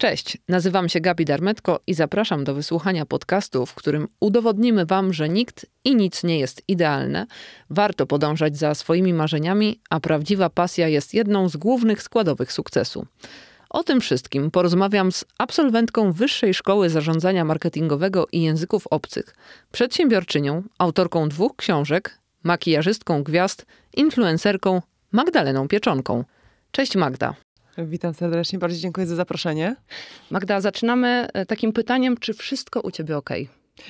Cześć, nazywam się Gabi Darmetko i zapraszam do wysłuchania podcastu, w którym udowodnimy Wam, że nikt i nic nie jest idealne. Warto podążać za swoimi marzeniami, a prawdziwa pasja jest jedną z głównych składowych sukcesu. O tym wszystkim porozmawiam z absolwentką Wyższej Szkoły Zarządzania Marketingowego i Języków Obcych, przedsiębiorczynią, autorką dwóch książek, makijażystką gwiazd, influencerką Magdaleną Pieczonką. Cześć Magda. Witam serdecznie, bardzo dziękuję za zaproszenie. Magda, zaczynamy e, takim pytaniem, czy wszystko u ciebie ok?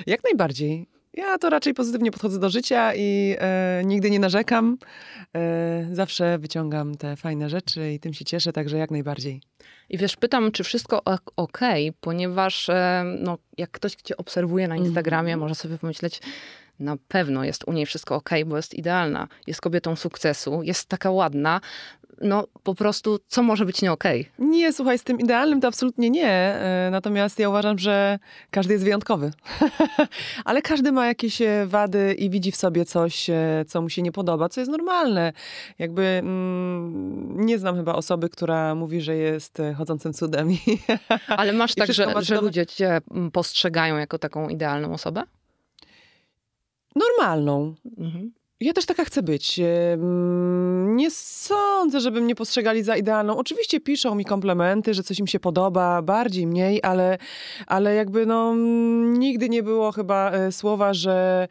Jak najbardziej. Ja to raczej pozytywnie podchodzę do życia i e, nigdy nie narzekam. E, zawsze wyciągam te fajne rzeczy i tym się cieszę, także jak najbardziej. I wiesz, pytam, czy wszystko ok, ponieważ e, no, jak ktoś cię obserwuje na mhm. Instagramie, mm. może sobie pomyśleć, na pewno jest u niej wszystko ok, bo jest idealna, jest kobietą sukcesu, jest taka ładna. No po prostu, co może być nie okej? Okay? Nie, słuchaj, z tym idealnym to absolutnie nie. E, natomiast ja uważam, że każdy jest wyjątkowy. Ale każdy ma jakieś e, wady i widzi w sobie coś, e, co mu się nie podoba, co jest normalne. Jakby mm, nie znam chyba osoby, która mówi, że jest chodzącym cudem. Ale masz tak, że, że ludzie cię mm, postrzegają jako taką idealną osobę? normalną. Mhm. Ja też taka chcę być. Nie sądzę, żeby mnie postrzegali za idealną. Oczywiście piszą mi komplementy, że coś im się podoba, bardziej, mniej, ale, ale jakby no, nigdy nie było chyba e, słowa, że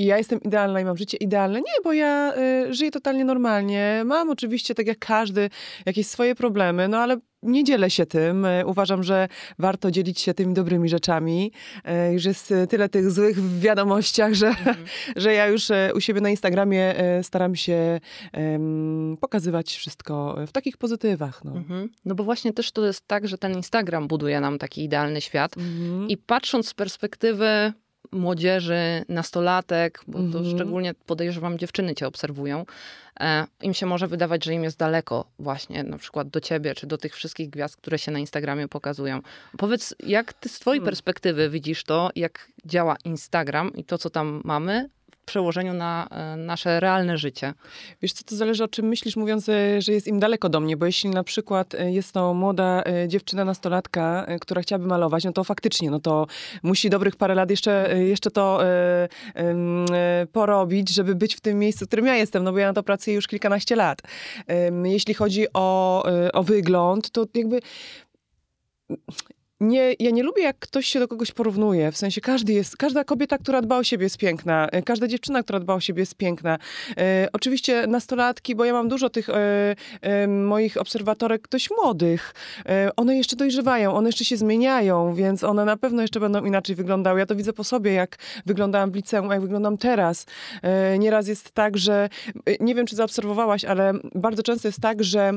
i ja jestem idealna i mam życie idealne. Nie, bo ja y, żyję totalnie normalnie. Mam oczywiście, tak jak każdy, jakieś swoje problemy, no ale nie dzielę się tym. Y, uważam, że warto dzielić się tymi dobrymi rzeczami. Y, już jest y, tyle tych złych w wiadomościach, że, mhm. że ja już u siebie na Instagramie staram się um, pokazywać wszystko w takich pozytywach. No. Mhm. no bo właśnie też to jest tak, że ten Instagram buduje nam taki idealny świat. Mhm. I patrząc z perspektywy młodzieży, nastolatek, bo to mhm. szczególnie podejrzewam dziewczyny cię obserwują, e, im się może wydawać, że im jest daleko właśnie na przykład do ciebie, czy do tych wszystkich gwiazd, które się na Instagramie pokazują. Powiedz, jak ty z twojej hmm. perspektywy widzisz to, jak działa Instagram i to, co tam mamy, przełożeniu na e, nasze realne życie. Wiesz co, to zależy o czym myślisz, mówiąc, e, że jest im daleko do mnie, bo jeśli na przykład e, jest to młoda dziewczyna, nastolatka, która chciałaby malować, no to faktycznie, no to musi dobrych parę lat jeszcze, jeszcze to porobić, żeby być w tym miejscu, w którym ja jestem, no bo ja na to pracuję już kilkanaście lat. jeśli chodzi o, o wygląd, to jakby nie, ja nie lubię, jak ktoś się do kogoś porównuje. W sensie każdy jest, każda kobieta, która dba o siebie jest piękna. E, każda dziewczyna, która dba o siebie jest piękna. E, oczywiście nastolatki, bo ja mam dużo tych e, e, moich obserwatorek, dość młodych. E, one jeszcze dojrzewają, one jeszcze się zmieniają, więc one na pewno jeszcze będą inaczej wyglądały. Ja to widzę po sobie, jak wyglądałam w liceum, jak wyglądam teraz. E, nieraz jest tak, że, nie wiem, czy zaobserwowałaś, ale bardzo często jest tak, że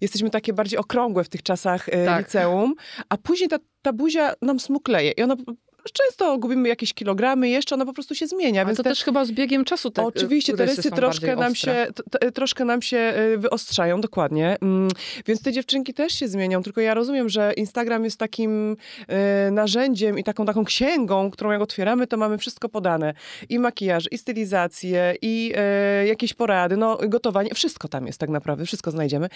jesteśmy takie bardziej okrągłe w tych czasach tak. liceum, a później ta ta buzia nam smukleje i ona często gubimy jakieś kilogramy, jeszcze ona po prostu się zmienia. A więc to te, też chyba z biegiem czasu tak Oczywiście, te rysy troszkę nam, się, t, troszkę nam się y, wyostrzają, dokładnie. Mm, więc te dziewczynki też się zmienią, tylko ja rozumiem, że Instagram jest takim y, narzędziem i taką taką księgą, którą jak otwieramy, to mamy wszystko podane. I makijaż, i stylizację, i y, jakieś porady, no gotowanie, wszystko tam jest tak naprawdę, wszystko znajdziemy.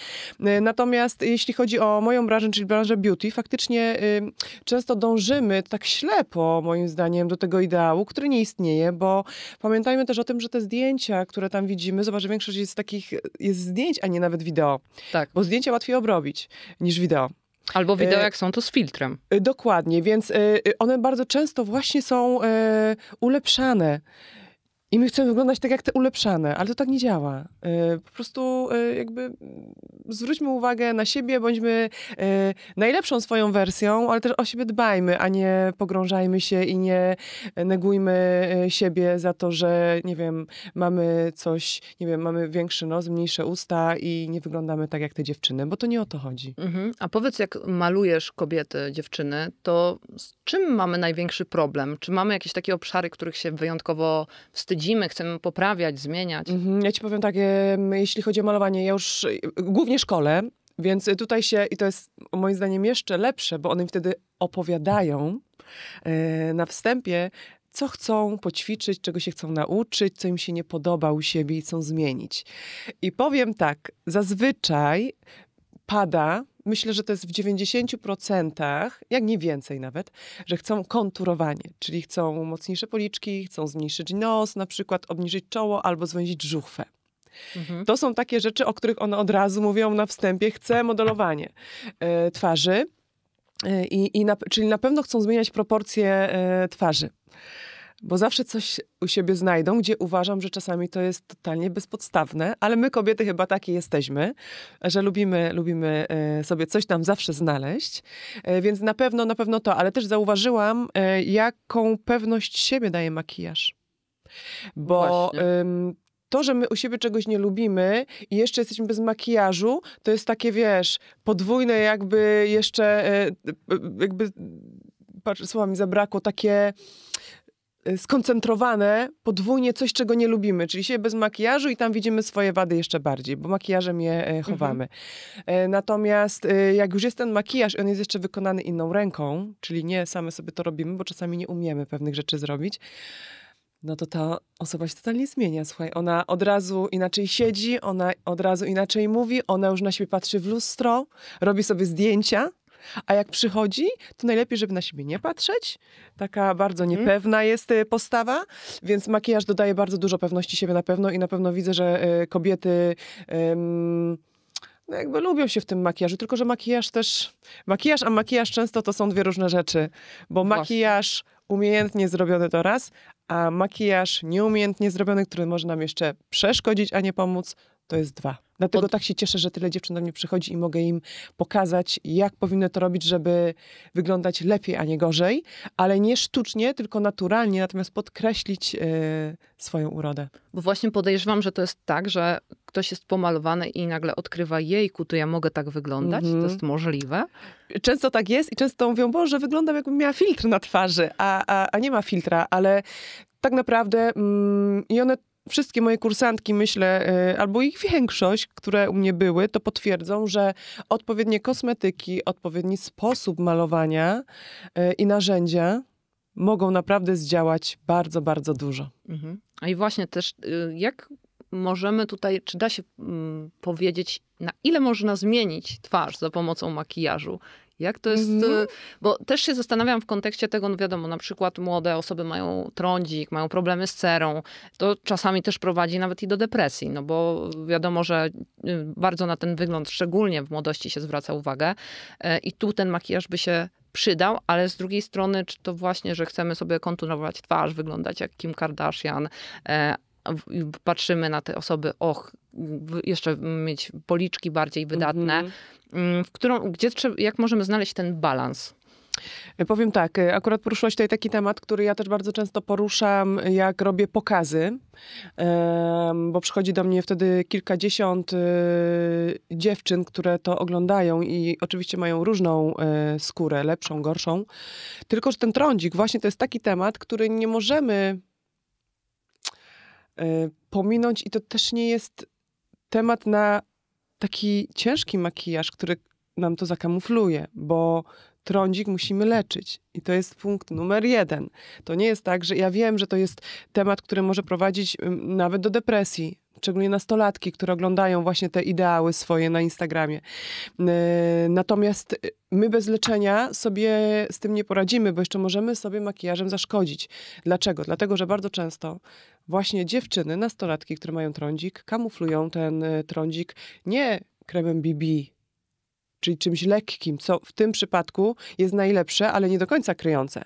Y, natomiast jeśli chodzi o moją branżę, czyli branżę beauty, faktycznie y, często dążymy tak ślepo daleko, moim zdaniem, do tego ideału, który nie istnieje, bo pamiętajmy też o tym, że te zdjęcia, które tam widzimy, zobacz, że większość jest takich, jest zdjęć, a nie nawet wideo. Tak. Bo zdjęcia łatwiej obrobić niż wideo. Albo wideo, e, jak są to z filtrem. E, dokładnie, więc e, one bardzo często właśnie są ulepszane. I my chcemy wyglądać tak jak te ulepszane, ale to tak nie działa. E, po prostu e, jakby zwróćmy uwagę na siebie, bądźmy e, najlepszą swoją wersją, ale też o siebie dbajmy, a nie pogrążajmy się i nie negujmy siebie za to, że nie wiem, mamy coś, nie wiem, mamy większy nos, mniejsze usta i nie wyglądamy tak jak te dziewczyny, bo to nie o to chodzi. Mhm. A powiedz, jak malujesz kobiety, dziewczyny, to z czym mamy największy problem? Czy mamy jakieś takie obszary, których się wyjątkowo wstydzimy? widzimy, chcemy poprawiać, zmieniać. Mhm, ja ci powiem tak, jeśli chodzi o malowanie, ja już głównie szkole, więc tutaj się, i to jest moim zdaniem jeszcze lepsze, bo one wtedy opowiadają e, na wstępie, co chcą poćwiczyć, czego się chcą nauczyć, co im się nie podoba u siebie i chcą zmienić. I powiem tak, zazwyczaj pada myślę, że to jest w 90%, jak nie więcej nawet, że chcą konturowanie, czyli chcą mocniejsze policzki, chcą zmniejszyć nos, na przykład obniżyć czoło albo zwęzić żuchwę. Mhm. To są takie rzeczy, o których one od razu mówią na wstępie. Chcę modelowanie e, twarzy, e, i, na, czyli na pewno chcą zmieniać proporcje e, twarzy bo zawsze coś u siebie znajdą, gdzie uważam, że czasami to jest totalnie bezpodstawne, ale my kobiety chyba takie jesteśmy, że lubimy, lubimy e, sobie coś tam zawsze znaleźć, e, więc na pewno, na pewno to, ale też zauważyłam, e, jaką pewność siebie daje makijaż. Bo to, że my u siebie czegoś nie lubimy i jeszcze jesteśmy bez makijażu, to jest takie, wiesz, podwójne jakby jeszcze, jakby, patrz, słowa mi zabrakło, takie Y, skoncentrowane podwójnie coś, czego nie lubimy, czyli się bez makijażu i tam widzimy swoje wady jeszcze bardziej, bo makijażem je e, mhm. chowamy. Mhm. Natomiast y, jak już jest ten makijaż i on jest jeszcze wykonany inną ręką, czyli nie same sobie to robimy, bo czasami nie umiemy pewnych rzeczy zrobić, no to ta osoba się totalnie zmienia. Słuchaj, ona od razu inaczej siedzi, ona od razu inaczej mówi, ona już na siebie patrzy w lustro, robi sobie zdjęcia a jak przychodzi, to najlepiej, żeby na siebie nie patrzeć. Taka bardzo mhm. niepewna jest y, postawa, więc makijaż dodaje bardzo dużo pewności siebie na pewno i na pewno widzę, że y, kobiety. no jakby lubią się w tym makijażu, tylko że makijaż też. Makijaż, a makijaż często to są dwie różne rzeczy, bo makijaż umiejętnie zrobiony to raz, a makijaż nieumiejętnie zrobiony, który może nam jeszcze przeszkodzić, a nie pomóc, to jest dwa. Dlatego tak się cieszę, że tyle dziewczyn do mnie przychodzi i mogę im pokazać, jak powinny to robić, żeby wyglądać lepiej, a nie gorzej, ale nie sztucznie, tylko naturalnie, natomiast podkreślić yy, swoją urodę. Bo właśnie podejrzewam, że to jest tak, że ktoś jest pomalowany i nagle odkrywa, jejku, to ja mogę tak wyglądać, mm -hmm. to jest mhm. możliwe. Często tak jest i często mówią, że wyglądam jakbym miała filtr na twarzy, a, a, a nie ma filtra, ale tak naprawdę mm, i one wszystkie moje kursantki, myślę, y, albo ich większość, które u mnie były, to potwierdzą, że odpowiednie kosmetyki, odpowiedni sposób malowania y, i narzędzia mogą naprawdę zdziałać bardzo, bardzo dużo. Mhm. A i właśnie też, y, jak możemy tutaj, czy da się mm, powiedzieć, na ile można zmienić twarz za pomocą makijażu? Jak to jest, mhm. Y, bo też się zastanawiam w kontekście tego, no wiadomo, na przykład młode osoby mają trądzik, mają problemy z cerą. To czasami też prowadzi nawet i do depresji, no bo wiadomo, że y, bardzo na ten wygląd, szczególnie w młodości się zwraca uwagę. Y, I tu ten makijaż by się przydał, ale z drugiej strony, czy to właśnie, że chcemy sobie konturować twarz, wyglądać jak Kim Kardashian, patrzymy na te osoby, och, jeszcze mieć policzki bardziej wydatne, mm-hmm. w którą, gdzie, jak możemy znaleźć ten balans? E, powiem tak, e, akurat poruszyłaś tutaj taki temat, który ja też bardzo często poruszam, jak robię pokazy, bo przychodzi do mnie wtedy kilkadziesiąt e, dziewczyn, które to oglądają i oczywiście mają różną skórę, lepszą, gorszą. Tylko, że ten trądzik właśnie to jest taki temat, który nie możemy pominąć i to też nie jest temat na taki ciężki makijaż, który nam to zakamufluje, bo trądzik musimy leczyć. I to jest punkt numer jeden. To nie jest tak, że ja wiem, że to jest temat, który może prowadzić nawet do depresji. Szczególnie nastolatki, które oglądają właśnie te ideały swoje na Instagramie. Yy, natomiast y, my bez leczenia sobie z tym nie poradzimy, bo jeszcze możemy sobie makijażem zaszkodzić. Dlaczego? Dlatego, że bardzo często właśnie dziewczyny, nastolatki, które mają trądzik, kamuflują ten y, trądzik nie kremem BB, czyli czymś lekkim, co w tym przypadku jest najlepsze, ale nie do końca kryjące.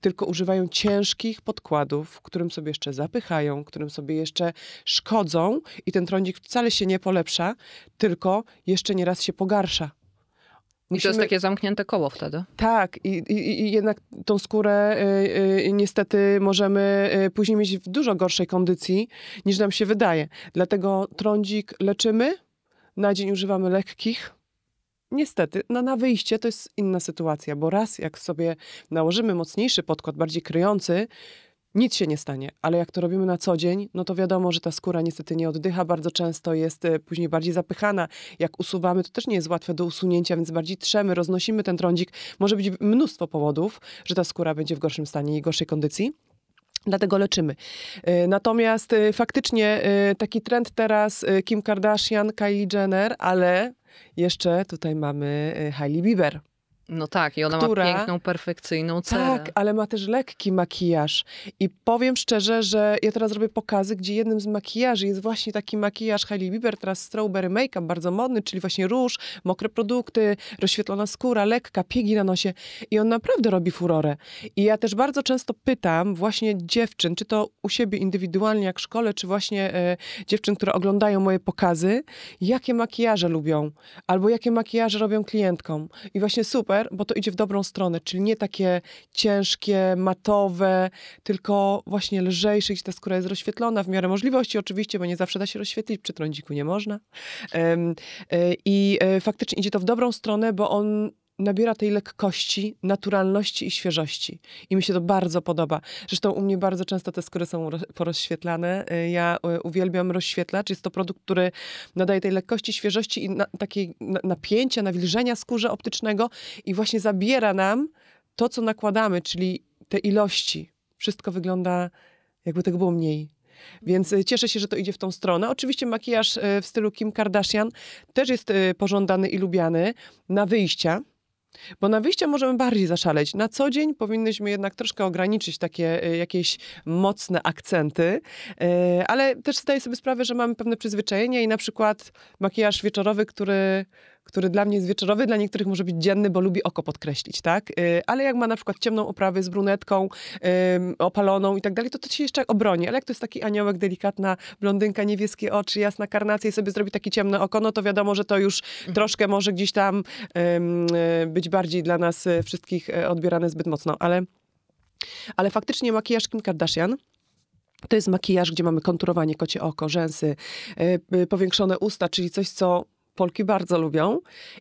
Tylko używają ciężkich podkładów, którym sobie jeszcze zapychają, którym sobie jeszcze szkodzą, i ten trądzik wcale się nie polepsza, tylko jeszcze nieraz się pogarsza. Musimy... To jest takie zamknięte koło wtedy. Tak, i, i, i jednak tą skórę y, y, y niestety możemy y, później mieć w dużo gorszej kondycji niż nam się wydaje. Dlatego trądzik leczymy, na dzień używamy lekkich. Niestety, no na wyjście to jest inna sytuacja, bo raz jak sobie nałożymy mocniejszy podkład, bardziej kryjący, nic się nie stanie, ale jak to robimy na co dzień, no to wiadomo, że ta skóra niestety nie oddycha, bardzo często jest y, później bardziej zapychana. Jak usuwamy, to też nie jest łatwe do usunięcia, więc bardziej trzemy, roznosimy ten trądzik. Może być mnóstwo powodów, że ta skóra będzie w gorszym stanie i gorszej kondycji. Dlatego leczymy. Y, natomiast y, faktycznie taki trend teraz Kim Kardashian, Kylie Jenner, ale jeszcze tutaj mamy Hailey Bieber. No tak, i ona która... ma piękną, perfekcyjną cerę. Tak, ale ma też lekki makijaż. I powiem szczerze, że ja teraz robię pokazy, gdzie jednym z makijaży jest właśnie taki makijaż Hailey Bieber, teraz strawberry make-up, bardzo modny, czyli właśnie róż, mokre produkty, rozświetlona skóra, lekka, piegi na nosie. I on naprawdę robi furorę. I ja też bardzo często pytam właśnie dziewczyn, czy to u siebie indywidualnie, jak w szkole, czy właśnie e, dziewczyn, które oglądają moje pokazy, jakie makijaże lubią, albo jakie makijaże robią klientkom. I właśnie super, super, bo to idzie w dobrą stronę, czyli nie takie ciężkie, matowe, tylko właśnie lżejsze, gdzie ta skóra jest rozświetlona w miarę możliwości, oczywiście, bo nie zawsze da się rozświetlić, przy trądziku nie można. E, I e, faktycznie idzie to w dobrą stronę, bo on nabiera tej lekkości, naturalności i świeżości. I mi się to bardzo podoba. Zresztą u mnie bardzo często te skóry są porozświetlane. Y, ja y, uwielbiam rozświetlacz. Jest to produkt, który nadaje tej lekkości, świeżości i na, takiej napięcia, nawilżenia skórze optycznego i właśnie zabiera nam to, co nakładamy, czyli te ilości. Wszystko wygląda, jakby tego było mniej. Więc y, cieszę się, że to idzie w tą stronę. Oczywiście makijaż w stylu Kim Kardashian też jest pożądany i lubiany na wyjścia. Bo na wyjściu możemy bardziej zaszaleć. Na co dzień powinnyśmy jednak troszkę ograniczyć takie e, jakieś mocne akcenty, e, ale też zdaję sobie sprawę, że mamy pewne przyzwyczajenia i na przykład makijaż wieczorowy, który który dla mnie jest wieczorowy, dla niektórych może być dzienny, bo lubi oko podkreślić, tak? Y, ale jak ma na przykład ciemną oprawę z brunetką, opaloną i tak dalej, to to się jeszcze obroni. Ale jak to jest taki aniołek, delikatna blondynka, niebieskie oczy, jasna karnacja i sobie zrobi takie ciemne oko, no to wiadomo, że to już mhm. troszkę może gdzieś tam y, być bardziej dla nas y, wszystkich odbierane zbyt mocno. Ale, ale faktycznie makijaż Kim Kardashian to jest makijaż, gdzie mamy konturowanie kocie oko, rzęsy, powiększone usta, czyli coś, co Polki bardzo lubią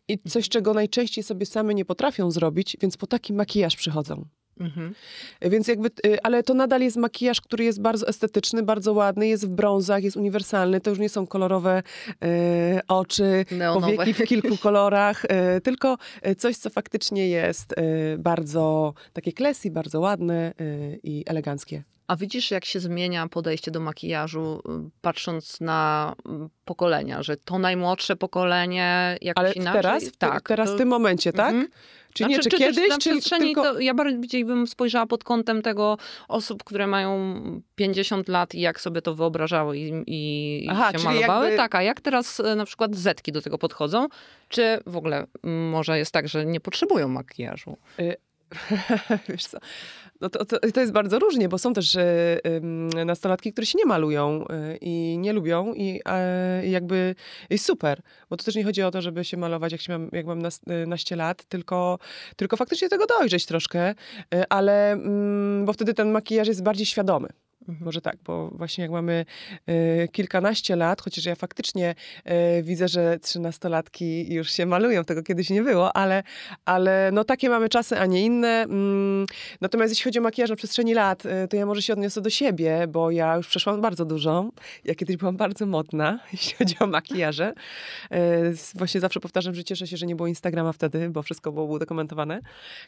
i mhm. coś, czego najczęściej sobie same nie potrafią zrobić, więc po taki makijaż przychodzą. Mhm. Więc jakby, y, ale to nadal jest makijaż, który jest bardzo estetyczny, bardzo ładny, jest w brązach, jest uniwersalny. To już nie są kolorowe e, oczy, Neonowe. powieki w kilku kolorach, e, tylko coś, co faktycznie jest e, bardzo takie klesy, bardzo ładne i eleganckie. A widzisz, jak się zmienia podejście do makijażu, y, patrząc na mm, pokolenia, że to najmłodsze pokolenie jakoś Ale inaczej. Teraz, tak, teraz w tym momencie, tak? Mm -hmm. Czy znaczy, nie, czy, czy kiedyś, czy tylko... Ja bardziej bym spojrzała pod kątem tego osób, które mają 50 lat i jak sobie to wyobrażały i, i Aha, się malowały. Jakby... Tak, a jak teraz y, na przykład zetki do tego podchodzą? Czy w ogóle mm, może jest tak, że nie potrzebują makijażu? Y Wiesz co, no to, to, to, jest bardzo różnie, bo są też y, y, nastolatki, które się nie malują y, i nie lubią i jakby super. Bo to też nie chodzi o to, żeby się malować, jak, się mam, jak mam e, naście lat, tylko, tylko faktycznie tego dojrzeć troszkę, ale mm, bo wtedy ten makijaż jest bardziej świadomy. Mhm. Może tak, bo właśnie jak mamy y, kilkanaście lat, chociaż ja faktycznie y, widzę, że trzynastolatki już się malują, tego kiedyś nie było, ale, ale no takie mamy czasy, a nie inne. Mm, natomiast jeśli chodzi o makijaż na przestrzeni lat, y, to ja może się odniosę do siebie, bo ja już przeszłam bardzo dużo. Ja kiedyś byłam bardzo modna, jeśli chodzi o makijaże. Właśnie zawsze powtarzam, że cieszę się, że nie było Instagrama wtedy, bo wszystko było udokumentowane.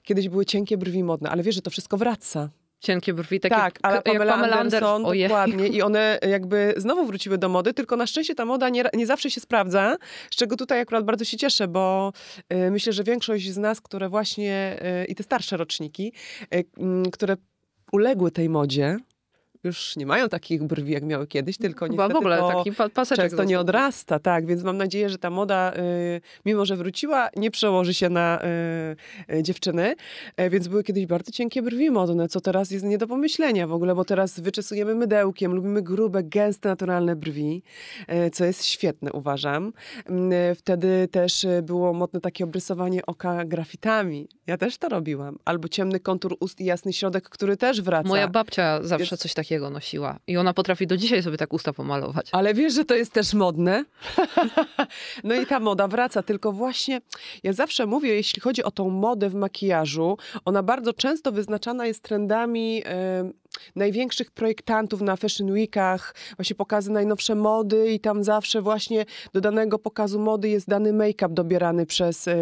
Kiedyś były cienkie brwi modne, ale wiesz, że to wszystko wraca. Cienkie brwi, takie tak, tak ale Pamela, Pamela Anderson, Anderson dokładnie. I one jakby znowu wróciły do mody, tylko na szczęście ta moda nie, nie zawsze się sprawdza, z czego tutaj akurat bardzo się cieszę, bo y, myślę, że większość z nas, które właśnie, y, i te starsze roczniki, y, które uległy tej modzie, już nie mają takich brwi, jak miały kiedyś, tylko nie Chyba w ogóle bo taki paseczek często nie odrasta, tak, więc mam nadzieję, że ta moda, y, mimo że wróciła, nie przełoży się na y, y, dziewczyny, e, więc były kiedyś bardzo cienkie brwi modne, co teraz jest nie do pomyślenia w ogóle, bo teraz wyczesujemy mydełkiem, lubimy grube, gęste, naturalne brwi, e, co jest świetne, uważam. Mm, e, wtedy też było modne takie obrysowanie oka grafitami. Ja też to robiłam. Albo ciemny kontur ust i jasny środek, który też wraca. Moja babcia zawsze więc... coś takiego takiego nosiła. I ona potrafi do dzisiaj sobie tak usta pomalować. Ale wiesz, że to jest też modne? no i ta moda wraca, tylko właśnie ja zawsze mówię, jeśli chodzi o tą modę w makijażu, ona bardzo często wyznaczana jest trendami yy, największych projektantów na Fashion Weekach, właśnie pokazy najnowsze mody i tam zawsze właśnie do danego pokazu mody jest dany make-up dobierany przez, yy,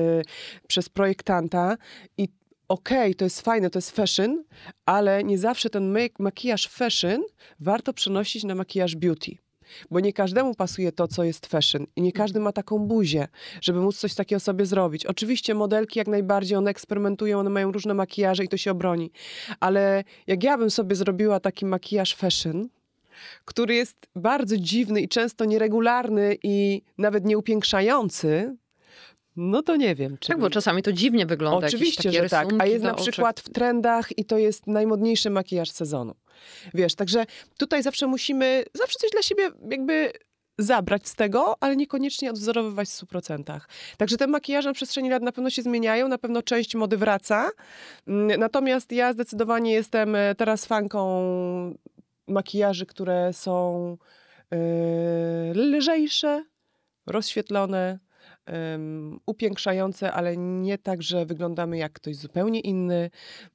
przez projektanta i okej, okay, to jest fajne, to jest fashion, ale nie zawsze ten makijaż fashion warto przenosić na makijaż beauty bo nie każdemu pasuje to, co jest fashion i nie każdy ma taką buzię, żeby móc coś takiego sobie zrobić. Oczywiście modelki jak najbardziej, one eksperymentują, one mają różne makijaże i to się obroni, ale jak ja bym sobie zrobiła taki makijaż fashion, który jest bardzo dziwny i często nieregularny i nawet nieupiększający, no to nie wiem. Czy... Tak, bo czasami to dziwnie wygląda. Oczywiście, że tak. A jest na przykład w trendach i to jest najmodniejszy makijaż sezonu. Wiesz, także tutaj zawsze musimy, zawsze coś dla siebie jakby zabrać z tego, ale niekoniecznie odwzorowywać w 100%. Także te makijaże na przestrzeni lat na pewno się zmieniają, na pewno część mody wraca. Mm, natomiast ja zdecydowanie jestem e, teraz fanką makijaży, które są yy, lżejsze, rozświetlone, um, upiększające, ale nie tak, że wyglądamy jak ktoś zupełnie inny,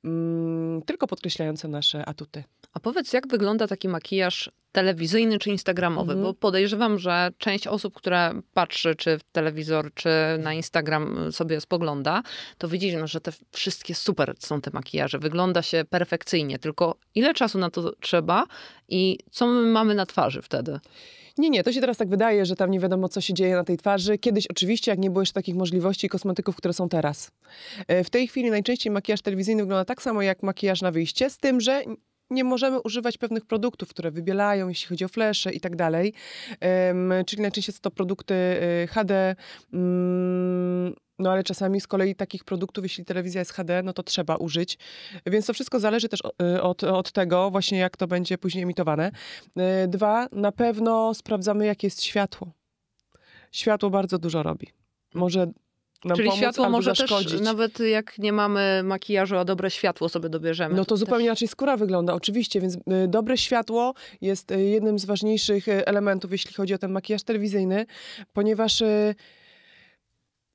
um, tylko podkreślające nasze atuty. A powiedz, jak wygląda taki makijaż telewizyjny czy instagramowy? Mhm. Bo podejrzewam, że część osób, która patrzy czy w telewizor, czy na Instagram y, sobie spogląda, to widzi, no, że te wszystkie super są te makijaże. Wygląda się perfekcyjnie, tylko ile czasu na to trzeba i co my mamy na twarzy wtedy? Nie, nie, to się teraz tak wydaje, że tam nie wiadomo, co się dzieje na tej twarzy. Kiedyś oczywiście, jak nie było jeszcze takich możliwości kosmetyków, które są teraz. E, w tej chwili najczęściej makijaż telewizyjny wygląda tak samo jak makijaż na wyjście, z tym, że nie możemy używać pewnych produktów, które wybielają, jeśli chodzi o flesze i tak dalej. Czyli najczęściej są to produkty y, HD. Mm, no ale czasami z kolei takich produktów, jeśli telewizja jest HD, no to trzeba użyć. Więc to wszystko zależy też y, od, od tego właśnie, jak to będzie później emitowane. Y, dwa, na pewno sprawdzamy, jakie jest światło. Światło bardzo dużo robi. Może nam Czyli pomóc, światło może zaszkodzić. też, nawet jak nie mamy makijażu, a dobre światło sobie dobierzemy. No to, zupełnie też... inaczej skóra wygląda, oczywiście, więc y, dobre światło jest y, jednym z ważniejszych y, elementów, jeśli chodzi o ten makijaż telewizyjny, ponieważ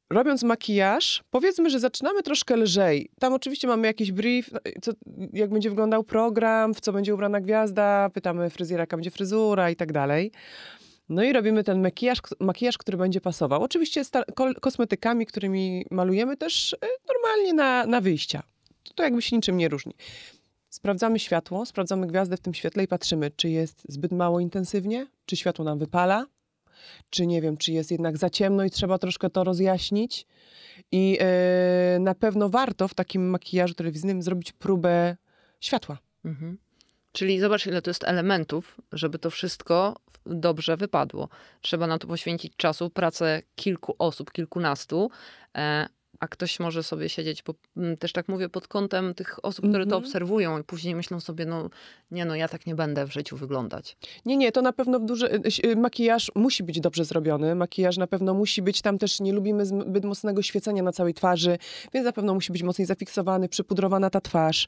robiąc makijaż, powiedzmy, że zaczynamy troszkę lżej. Tam oczywiście mamy jakiś brief, no, co, jak będzie wyglądał program, w co będzie ubrana gwiazda, pytamy fryzjera, jaka będzie fryzura i tak dalej. No i robimy ten makijaż, makijaż który będzie pasował. Oczywiście z kosmetykami, którymi malujemy też y, normalnie na, na wyjścia. To jakby się niczym nie różni. Sprawdzamy światło, sprawdzamy gwiazdę w tym świetle i patrzymy, czy jest zbyt mało intensywnie, czy światło nam wypala, czy nie wiem, czy jest jednak za ciemno i trzeba troszkę to rozjaśnić. I yy, na pewno warto w takim makijażu telewizyjnym zrobić próbę światła. Mhm. Czyli zobacz, ile to jest elementów, żeby to wszystko dobrze wypadło. Trzeba na to poświęcić czasu, pracę kilku osób, kilkunastu, e, a ktoś może sobie siedzieć, bo mm, też tak mówię, pod kątem tych osób, które to mhm. obserwują i później myślą sobie, no nie no, ja tak nie będę w życiu wyglądać. Nie, nie, to na pewno w duży, y, y, makijaż musi być dobrze zrobiony, makijaż na pewno musi być, tam też nie lubimy zbyt mocnego świecenia na całej twarzy, więc na pewno musi być mocniej zafiksowany, przypudrowana ta twarz.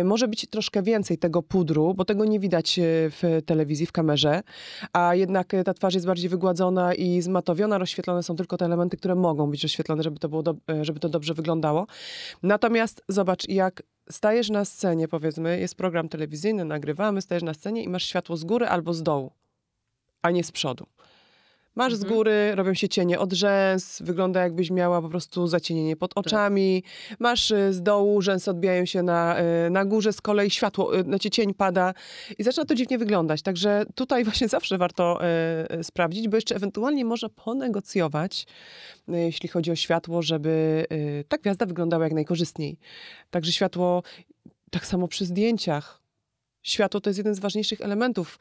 Y, może być troszkę więcej tego pudru, bo tego nie widać w telewizji, w kamerze, a jednak ta twarz jest bardziej wygładzona i zmatowiona, rozświetlone są tylko te elementy, które mogą być rozświetlone, żeby to było dobre. E, żeby to dobrze wyglądało. Natomiast zobacz, jak stajesz na scenie, powiedzmy, jest program telewizyjny, nagrywamy, stajesz na scenie i masz światło z góry albo z dołu, a nie z przodu. Masz mhm. z góry, robią się cienie od rzęs, wygląda jakbyś miała po prostu zacienienie pod tak. oczami. Tak. Masz y, z dołu, rzęsy odbijają się na, y, na górze, z kolei światło, y, znaczy cień pada i zaczyna to dziwnie wyglądać. Także tutaj właśnie zawsze warto sprawdzić, bo jeszcze ewentualnie można ponegocjować, jeśli chodzi o światło, żeby y, ta gwiazda wyglądała jak najkorzystniej. Także światło, tak samo przy zdjęciach. Światło to jest jeden z ważniejszych elementów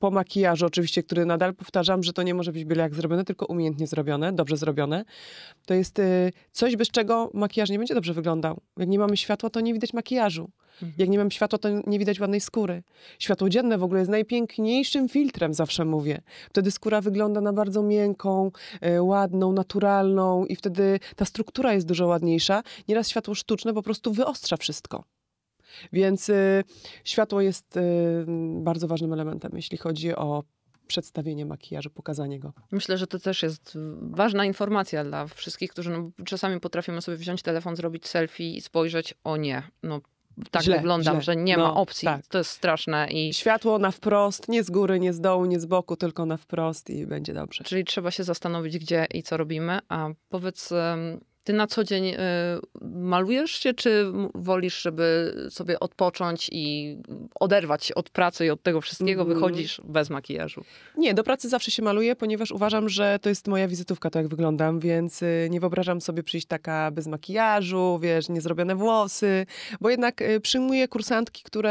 po makijażu oczywiście, który nadal powtarzam, że to nie może być byle jak zrobione, tylko umiejętnie zrobione, dobrze zrobione. To jest y, coś, bez czego makijaż nie będzie dobrze wyglądał. Jak nie mamy światła, to nie widać makijażu. Mhm. Jak nie mam światła, to nie widać ładnej skóry. Światło dzienne w ogóle jest najpiękniejszym filtrem, zawsze mówię. Wtedy skóra wygląda na bardzo miękką, y, ładną, naturalną i wtedy ta struktura jest dużo ładniejsza. Nieraz światło sztuczne po prostu wyostrza wszystko. Więc y, światło jest y, bardzo ważnym elementem, jeśli chodzi o przedstawienie makijażu, pokazanie go. Myślę, że to też jest ważna informacja dla wszystkich, którzy no, czasami potrafimy sobie wziąć telefon, zrobić selfie i spojrzeć, o nie, no tak źle, wyglądam, źle. że nie no, ma opcji. Tak. To jest straszne. I... Światło na wprost, nie z góry, nie z dołu, nie z boku, tylko na wprost i będzie dobrze. Czyli trzeba się zastanowić, gdzie i co robimy. A powiedz, ty na co dzień y, malujesz się, czy wolisz, żeby sobie odpocząć i oderwać się od pracy i od tego wszystkiego, mhm. wychodzisz bez makijażu? Nie, do pracy zawsze się maluję, ponieważ uważam, że to jest moja wizytówka, to jak wyglądam, więc y, nie wyobrażam sobie przyjść taka bez makijażu, wiesz, niezrobione włosy, bo jednak y, przyjmuję kursantki, które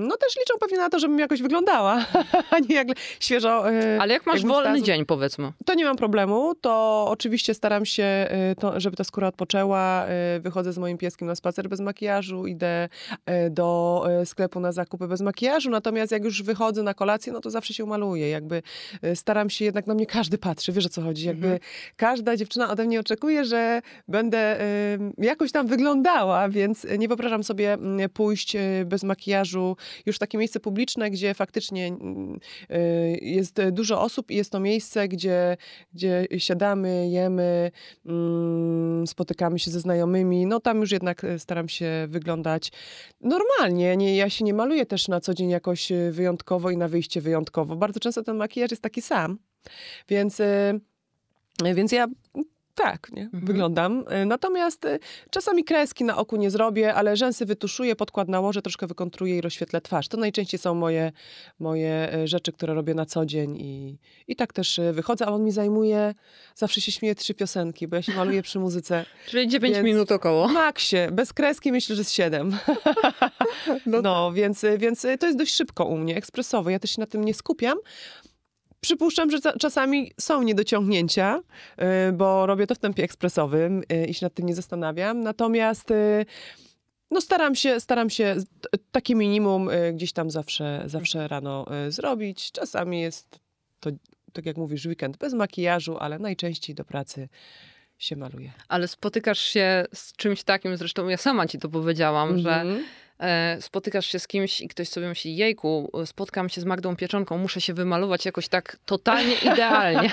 no też liczą pewnie na to, żebym jakoś wyglądała, a nie jak świeżo... Ale jak masz wolny dzień, powiedzmy? To nie mam problemu, to oczywiście staram się żeby, to, żeby ta skóra odpoczęła. Y, wychodzę z moim pieskiem na spacer bez makijażu, idę y, do y, sklepu na zakupy bez makijażu, natomiast jak już wychodzę na kolację, no to zawsze się maluję. Jakby staram się, jednak na mnie każdy patrzy, wiesz o co chodzi. Jakby mhm. każda dziewczyna ode mnie oczekuje, że będę jakoś tam wyglądała, więc nie wyobrażam sobie mm, pójść bez makijażu już w takie miejsce publiczne, gdzie faktycznie jest dużo osób i jest to miejsce, gdzie, gdzie siadamy, jemy, Mm, spotykamy się ze znajomymi. No tam już jednak e, staram się wyglądać normalnie. Nie, ja się nie maluję też na co dzień jakoś e, wyjątkowo i na wyjście wyjątkowo. Bardzo często ten makijaż jest taki sam. Więc, e, więc ja tak, nie? Mhm. wyglądam. Y, natomiast y, czasami kreski na oku nie zrobię, ale rzęsy wytuszuję, podkład nałożę, troszkę wykontruję i rozświetlę twarz. To najczęściej są moje, moje y, rzeczy, które robię na co dzień i, i tak też wychodzę, A on mi zajmuje, zawsze się śmieje trzy piosenki, bo ja się maluję przy muzyce. Czyli 9 minut około. Maksie, bez kreski myślę, że z 7. no, no tak. więc, więc to jest dość szybko u mnie, ekspresowo. Ja też się na tym nie skupiam. Przypuszczam, że czasami są niedociągnięcia, y, bo robię to w tempie ekspresowym y, i się nad tym nie zastanawiam. Natomiast y, no staram się, staram się takie minimum gdzieś tam zawsze, zawsze rano zrobić. Czasami jest to, tak jak mówisz, weekend bez makijażu, ale najczęściej do pracy się maluje. Ale spotykasz się z czymś takim, zresztą ja sama ci to powiedziałam, mm -hmm. że mhm. E, spotykasz się z kimś i ktoś sobie myśli, jejku, spotkam się z Magdą Pieczonką, muszę się wymalować jakoś tak totalnie idealnie.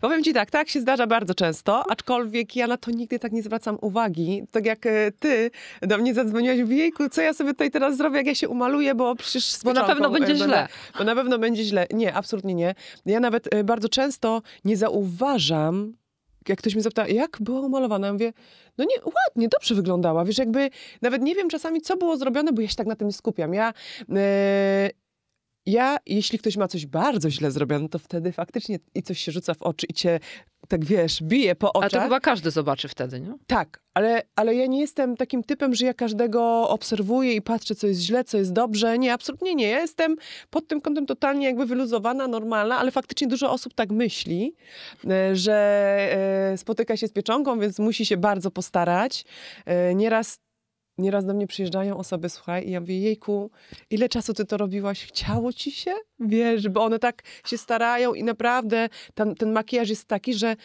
Powiem ci tak, tak się zdarza bardzo często, aczkolwiek ja na to nigdy tak nie zwracam uwagi. Tak jak e, ty do mnie zadzwoniłaś, w jejku, co ja sobie tutaj teraz zrobię, jak ja się umaluję, bo przecież z Bo na pewno będzie e, źle. Bo na pewno będzie źle. Nie, absolutnie nie. Ja nawet bardzo często nie zauważam, jak ktoś mnie zapyta, jak była umalowana, ja mówię, no nie, ładnie, dobrze wyglądała, wiesz, jakby nawet nie wiem czasami, co było zrobione, bo ja się tak na tym skupiam. Ja, e, ja, jeśli ktoś ma coś bardzo źle zrobione, to wtedy faktycznie i coś się rzuca w oczy i cię, tak wiesz, bije po oczach. A to chyba każdy zobaczy wtedy, nie? Tak, ale, ale ja nie jestem takim typem, że ja każdego obserwuję i patrzę, co jest źle, co jest dobrze. Nie, absolutnie nie. Ja jestem pod tym kątem totalnie jakby wyluzowana, normalna, ale faktycznie dużo osób tak myśli, e, że e, spotyka się z pieczonką, więc musi się bardzo postarać. E, nieraz nieraz do mnie przyjeżdżają osoby, słuchaj, i ja mówię, jejku, ile czasu ty to robiłaś? Chciało ci się? Wiesz, bo one tak się starają i naprawdę ten makijaż jest taki, że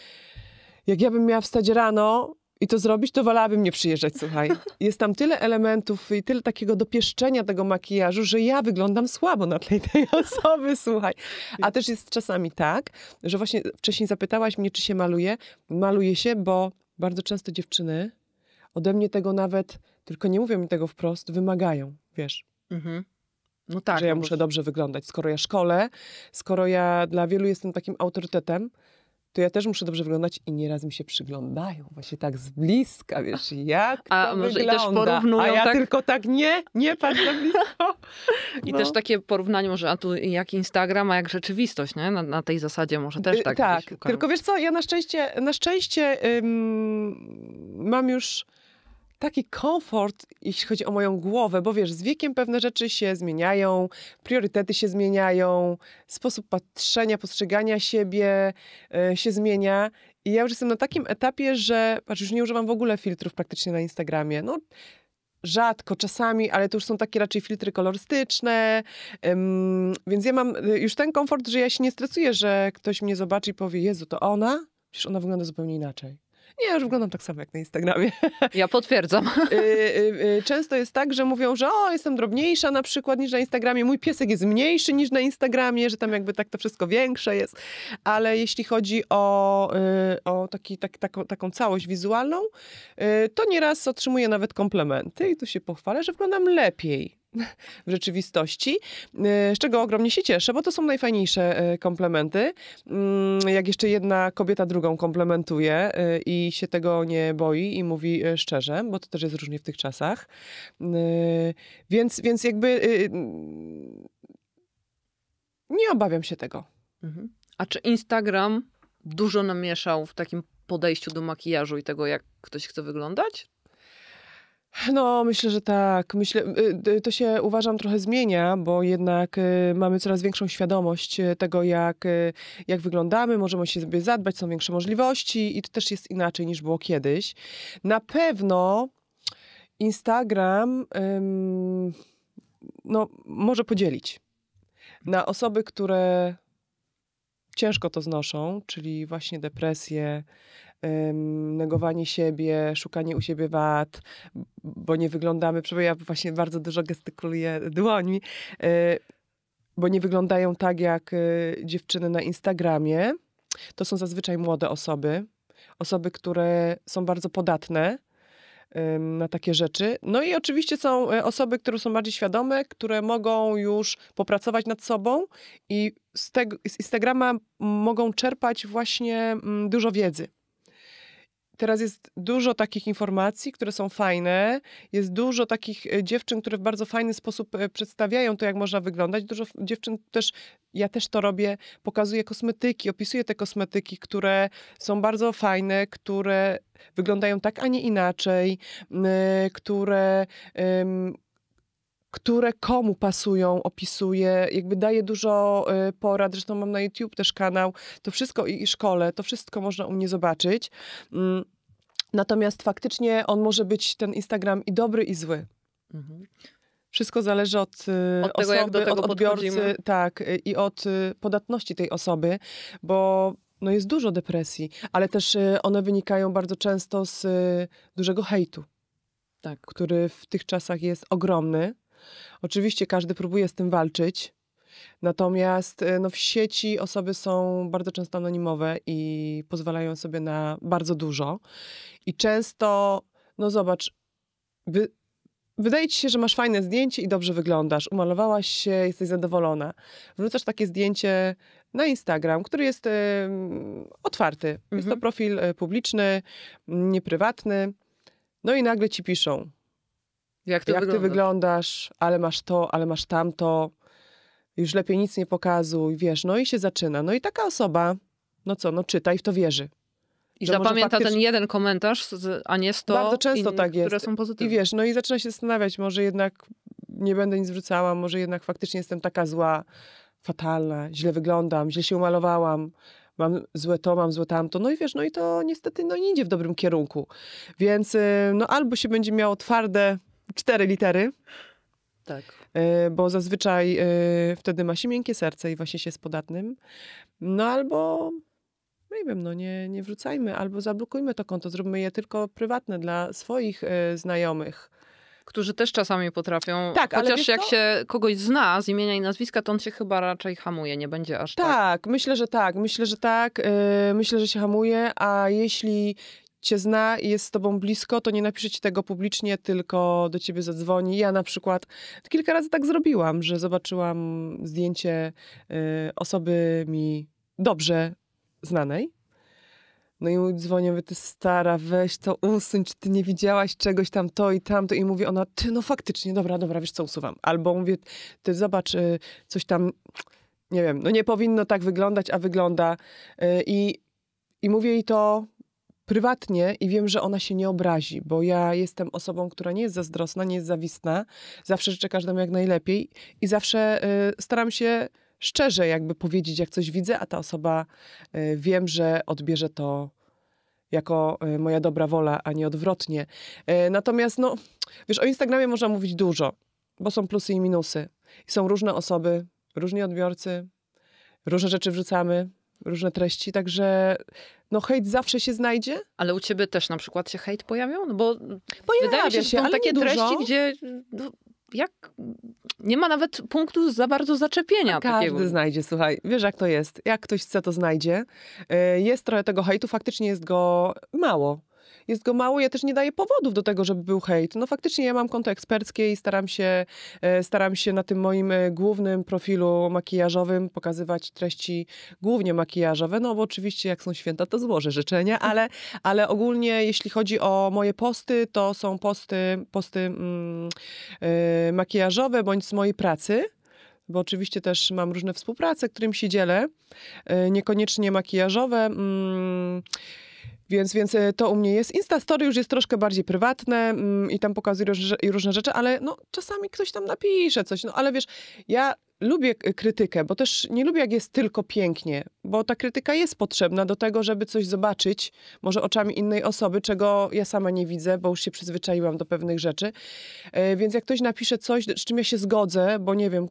jak ja bym miała wstać rano i to zrobić, to wolałabym nie przyjeżdżać, słuchaj. Jest tam tyle elementów i tyle takiego dopieszczenia tego makijażu, że ja wyglądam słabo na tle tej osoby, słuchaj. A też jest czasami tak, że właśnie wcześniej zapytałaś mnie, czy się maluje. Maluję się, bo bardzo często dziewczyny ode mnie tego nawet tylko nie mówią mi tego wprost, wymagają, wiesz. Mhm. No tak. Że ja no muszę dobrze wyglądać. Skoro ja szkole, skoro ja dla wielu jestem takim autorytetem, to ja też muszę dobrze wyglądać i nieraz mi się przyglądają właśnie tak z bliska, wiesz, jak A to może wygląda. i też porównują A ja tak... tylko tak nie, nie patrzę za blisko. I no. też takie porównanie może, a tu jak Instagram, a jak rzeczywistość, nie? Na, na tej zasadzie może też tak. Y tak, tak. tylko wiesz co, ja na szczęście, na szczęście ym, mam już taki komfort, jeśli chodzi o moją głowę, bo wiesz, z wiekiem pewne rzeczy się zmieniają, priorytety się zmieniają, sposób patrzenia, postrzegania siebie e, się zmienia. I ja już jestem na takim etapie, że patrz, już nie używam w ogóle filtrów praktycznie na Instagramie. No, rzadko, czasami, ale to już są takie raczej filtry kolorystyczne. Ym, więc ja mam e, już ten komfort, że ja się nie stresuję, że ktoś mnie zobaczy i powie: Jezu, to ona? Przecież ona wygląda zupełnie inaczej. Nie, już wyglądam tak samo jak na Instagramie. Ja potwierdzam. Y, y, y, często jest tak, że mówią, że o, jestem drobniejsza na przykład niż na Instagramie, mój piesek jest mniejszy niż na Instagramie, że tam jakby tak to wszystko większe jest. Ale jeśli chodzi o, o taki, tak, taką, taką całość wizualną, to nieraz otrzymuję nawet komplementy i tu się pochwalę, że wyglądam lepiej w rzeczywistości, e, z czego ogromnie się cieszę, bo to są najfajniejsze e, komplementy. Mm, jak jeszcze jedna kobieta drugą komplementuje e, i się tego nie boi i mówi szczerze, bo to też jest różnie w tych czasach. Więc, więc jakby mm, nie obawiam się tego. Mhm. A czy Instagram dużo namieszał w takim podejściu do makijażu i tego, jak ktoś chce wyglądać? No, myślę, że tak. Myślę, y, y, to się uważam trochę zmienia, bo jednak y, mamy coraz większą świadomość tego, jak, jak wyglądamy, możemy się sobie zadbać, są większe możliwości i to też jest inaczej niż było kiedyś. Na pewno Instagram ym, no, może podzielić na osoby, które ciężko to znoszą, czyli właśnie depresję, negowanie siebie, szukanie u siebie wad, bo nie wyglądamy, ja właśnie bardzo dużo gestykuluję dłońmi, e, bo nie wyglądają tak jak e, dziewczyny na Instagramie. To są zazwyczaj młode osoby, osoby, które są bardzo podatne na takie rzeczy. No i oczywiście są e, osoby, które są bardziej świadome, które mogą już popracować nad sobą i z, tego, z Instagrama mogą czerpać właśnie mm, dużo wiedzy teraz jest dużo takich informacji, które są fajne. Jest dużo takich e, dziewczyn, które w bardzo fajny sposób e, przedstawiają to, jak można wyglądać. Dużo dziewczyn też, ja też to robię, pokazuję kosmetyki, opisuję te kosmetyki, które są bardzo fajne, które wyglądają tak, a nie inaczej, e, które które komu pasują, opisuje, jakby daje dużo y, porad. Zresztą mam na YouTube też kanał, to wszystko i szkole, to wszystko można u mnie zobaczyć. Mm, natomiast faktycznie on może być ten Instagram i dobry, i zły. Mhm. Wszystko zależy od, y, od tego, osoby, od odbiorcy, podchodzimy. tak, y, i od podatności tej osoby, bo no jest dużo depresji, ale też one wynikają bardzo często z dużego hejtu, tak. który w tych czasach jest ogromny. Oczywiście każdy próbuje z tym walczyć, natomiast e, no, w sieci osoby są bardzo często anonimowe i pozwalają sobie na bardzo dużo. I często, no zobacz, wy, wydaje ci się, że masz fajne zdjęcie i dobrze wyglądasz, umalowałaś się, jesteś zadowolona. Wrzucasz takie zdjęcie na Instagram, który jest y, otwarty. Mhm. Jest to mhm. profil e, publiczny, nieprywatny. No i nagle ci piszą, jak, to jak ty wyglądasz, ale masz to, ale masz tamto, już lepiej nic nie pokazuj, wiesz, no i się zaczyna. No i taka osoba, no co, no czyta i w to wierzy. I zapamięta ten jeden komentarz, a nie sto Bardzo często innych, tak jest. które są pozytywne. I wiesz, no i zaczyna się zastanawiać, może jednak nie będę nic wrzucała, może jednak faktycznie jestem taka zła, fatalna, źle wyglądam, źle się umalowałam, mam złe to, mam złe tamto. No i wiesz, no i to niestety no, nie idzie w dobrym kierunku. Więc y, no albo się będzie miało twarde cztery litery. Tak. E, bo zazwyczaj e, wtedy ma się miękkie serce i właśnie się jest podatnym. No albo no nie wiem, no nie, nie wrzucajmy, albo zablokujmy to konto, zróbmy je tylko prywatne dla swoich e, znajomych. Którzy też czasami potrafią. Tak, Chociaż jak co? się kogoś zna z imienia i nazwiska, to on się chyba raczej hamuje, nie będzie aż tak. Tak, myślę, że tak. Myślę, że tak. myślę, że się hamuje, a jeśli cię zna i jest z tobą blisko, to nie napisze ci tego publicznie, tylko do ciebie zadzwoni. Ja na przykład kilka razy tak zrobiłam, że zobaczyłam zdjęcie y, osoby mi dobrze znanej. No i dzwonię, mówię, ty stara, weź to usuń, czy ty nie widziałaś czegoś tam, to i tamto. I mówi ona, ty no faktycznie, dobra, dobra, wiesz co, usuwam. Albo mówię, ty zobacz, y, coś tam, nie wiem, no nie powinno tak wyglądać, a wygląda. Y, I, i mówię jej to prywatnie i wiem, że ona się nie obrazi, bo ja jestem osobą, która nie jest zazdrosna, nie jest zawistna. Zawsze życzę każdemu jak najlepiej i zawsze y, staram się szczerze jakby powiedzieć, jak coś widzę, a ta osoba y, wiem, że odbierze to jako y, moja dobra wola, a nie odwrotnie. Y, natomiast, no, wiesz, o Instagramie można mówić dużo, bo są plusy i minusy. I są różne osoby, różni odbiorcy, różne rzeczy wrzucamy, różne treści, także no hejt zawsze się znajdzie. Ale u ciebie też na przykład się hejt pojawią? No bo Pojawia wydaje się, że są takie treści, gdzie no, jak nie ma nawet punktu za bardzo zaczepienia. A każdy takiego. znajdzie, słuchaj, wiesz jak to jest. Jak ktoś chce, to znajdzie. Y, jest trochę tego hejtu, faktycznie jest go mało jest go mało. Ja też nie daję powodów do tego, żeby był hejt. No faktycznie ja mam konto eksperckie i staram się, e, staram się na tym moim e, głównym profilu makijażowym pokazywać treści głównie makijażowe, no bo oczywiście jak są święta, to złożę życzenia, ale, ale ogólnie jeśli chodzi o moje posty, to są posty, posty mm, yy, makijażowe bądź z mojej pracy bo oczywiście też mam różne współprace, którym się dzielę, niekoniecznie makijażowe. Mm, więc, więc e, to u mnie jest. Instastory już jest troszkę bardziej prywatne mm, i tam pokazuje różne rzeczy, ale no, czasami ktoś tam napisze coś. No ale wiesz, ja lubię krytykę, bo też nie lubię, jak jest tylko pięknie, bo ta krytyka jest potrzebna do tego, żeby coś zobaczyć, może oczami innej osoby, czego ja sama nie widzę, bo już się przyzwyczaiłam do pewnych rzeczy. E, więc jak ktoś napisze coś, z czym ja się zgodzę, bo nie wiem,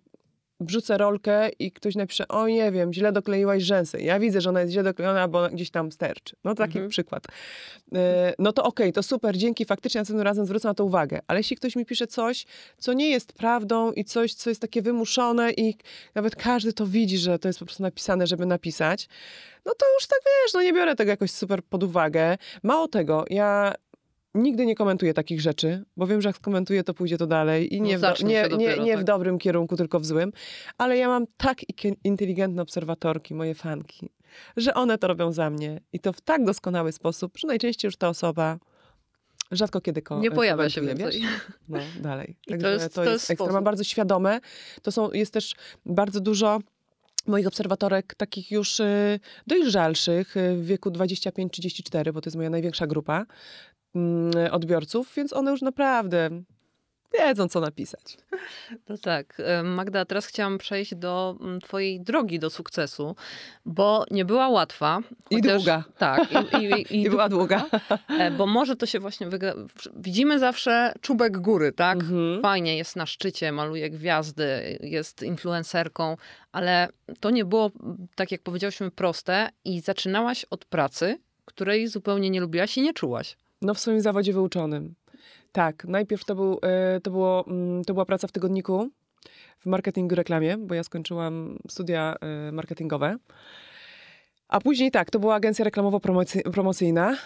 wrzucę rolkę i ktoś napisze, o nie wiem, źle dokleiłaś rzęsy. Ja widzę, że ona jest źle doklejona, bo gdzieś tam sterczy. No taki mhm. przykład. E, no to okej, okay, to super, dzięki, faktycznie następnym razem zwrócę na to uwagę. Ale jeśli ktoś mi pisze coś, co nie jest prawdą i coś, co jest takie wymuszone i nawet każdy to widzi, że to jest po prostu napisane, żeby napisać, no to już tak wiesz, no nie biorę tego jakoś super pod uwagę. Mało tego, ja Nigdy nie komentuję takich rzeczy, bo wiem, że jak skomentuję, to pójdzie to dalej i no nie, no w, do, nie, dopiero, nie, nie tak. w dobrym kierunku, tylko w złym. Ale ja mam tak inteligentne obserwatorki, moje fanki, że one to robią za mnie i to w tak doskonały sposób, że najczęściej już ta osoba rzadko kiedy ko- Nie pojawia się więcej. Wiesz? No, dalej. Także to jest, to to jest, jest Mam bardzo świadome. To są, jest też bardzo dużo moich obserwatorek, takich już y, dojrzalszych, y, w wieku 25-34, bo to jest moja największa grupa, Mm, odbiorców, więc one już naprawdę wiedzą, co napisać. No tak. E, Magda, teraz chciałam przejść do mm, twojej drogi do sukcesu, bo nie była łatwa. I chociaż, długa. Tak. I, i, i, I była długa. E, bo może to się właśnie... Wyga- Widzimy zawsze czubek góry, tak? Mhm. Fajnie, jest na szczycie, maluje gwiazdy, jest influencerką, ale to nie było, tak jak powiedziałyśmy, proste i zaczynałaś od pracy, której zupełnie nie lubiłaś i nie czułaś. No w swoim zawodzie wyuczonym. Tak, najpierw to, był, e, to, było, mm, to była praca w tygodniku w marketingu i reklamie, bo ja skończyłam studia e, marketingowe. A później tak, to była agencja reklamowo-promocyjna.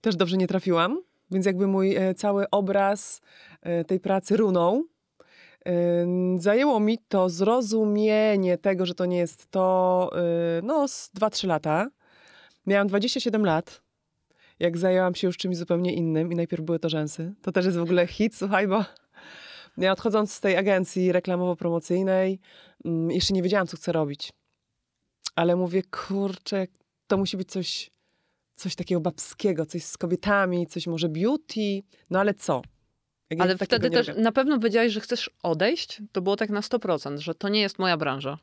Też dobrze nie trafiłam, więc jakby mój e, cały obraz tej pracy runął. Zajęło mi to zrozumienie tego, że to nie jest to, no, z 2-3 lata. Miałam 27 lat jak zajęłam się już czymś zupełnie innym i najpierw były to rzęsy. To też jest w ogóle hit, słuchaj, bo ja odchodząc z tej agencji reklamowo-promocyjnej, mm, jeszcze nie wiedziałam, co chcę robić. Ale mówię, kurczę, to musi być coś, coś takiego babskiego, coś z kobietami, coś może beauty, no ale co? Jak Ale wtedy też na pewno wiedziałeś, że chcesz odejść? To było tak na 100%, że to nie jest moja branża.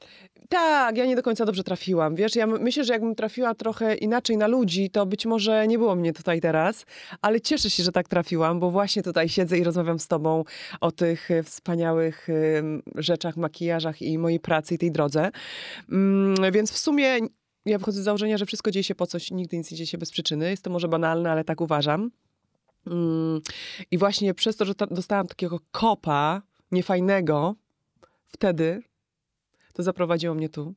Tak, ja nie do końca dobrze trafiłam. Wiesz, ja myślę, że jakbym trafiła trochę inaczej na ludzi, to być może nie było mnie tutaj teraz, ale cieszę się, że tak trafiłam, bo właśnie tutaj siedzę i rozmawiam z tobą o tych e, wspaniałych rzeczach, makijażach i mojej pracy i tej drodze. Mm, więc w sumie ja wychodzę z założenia, że wszystko dzieje się po coś, nigdy nic nie dzieje się bez przyczyny. Jest to może banalne, ale tak uważam. Mm. I właśnie przez to, że dostałam takiego kopa niefajnego wtedy, to zaprowadziło mnie tu.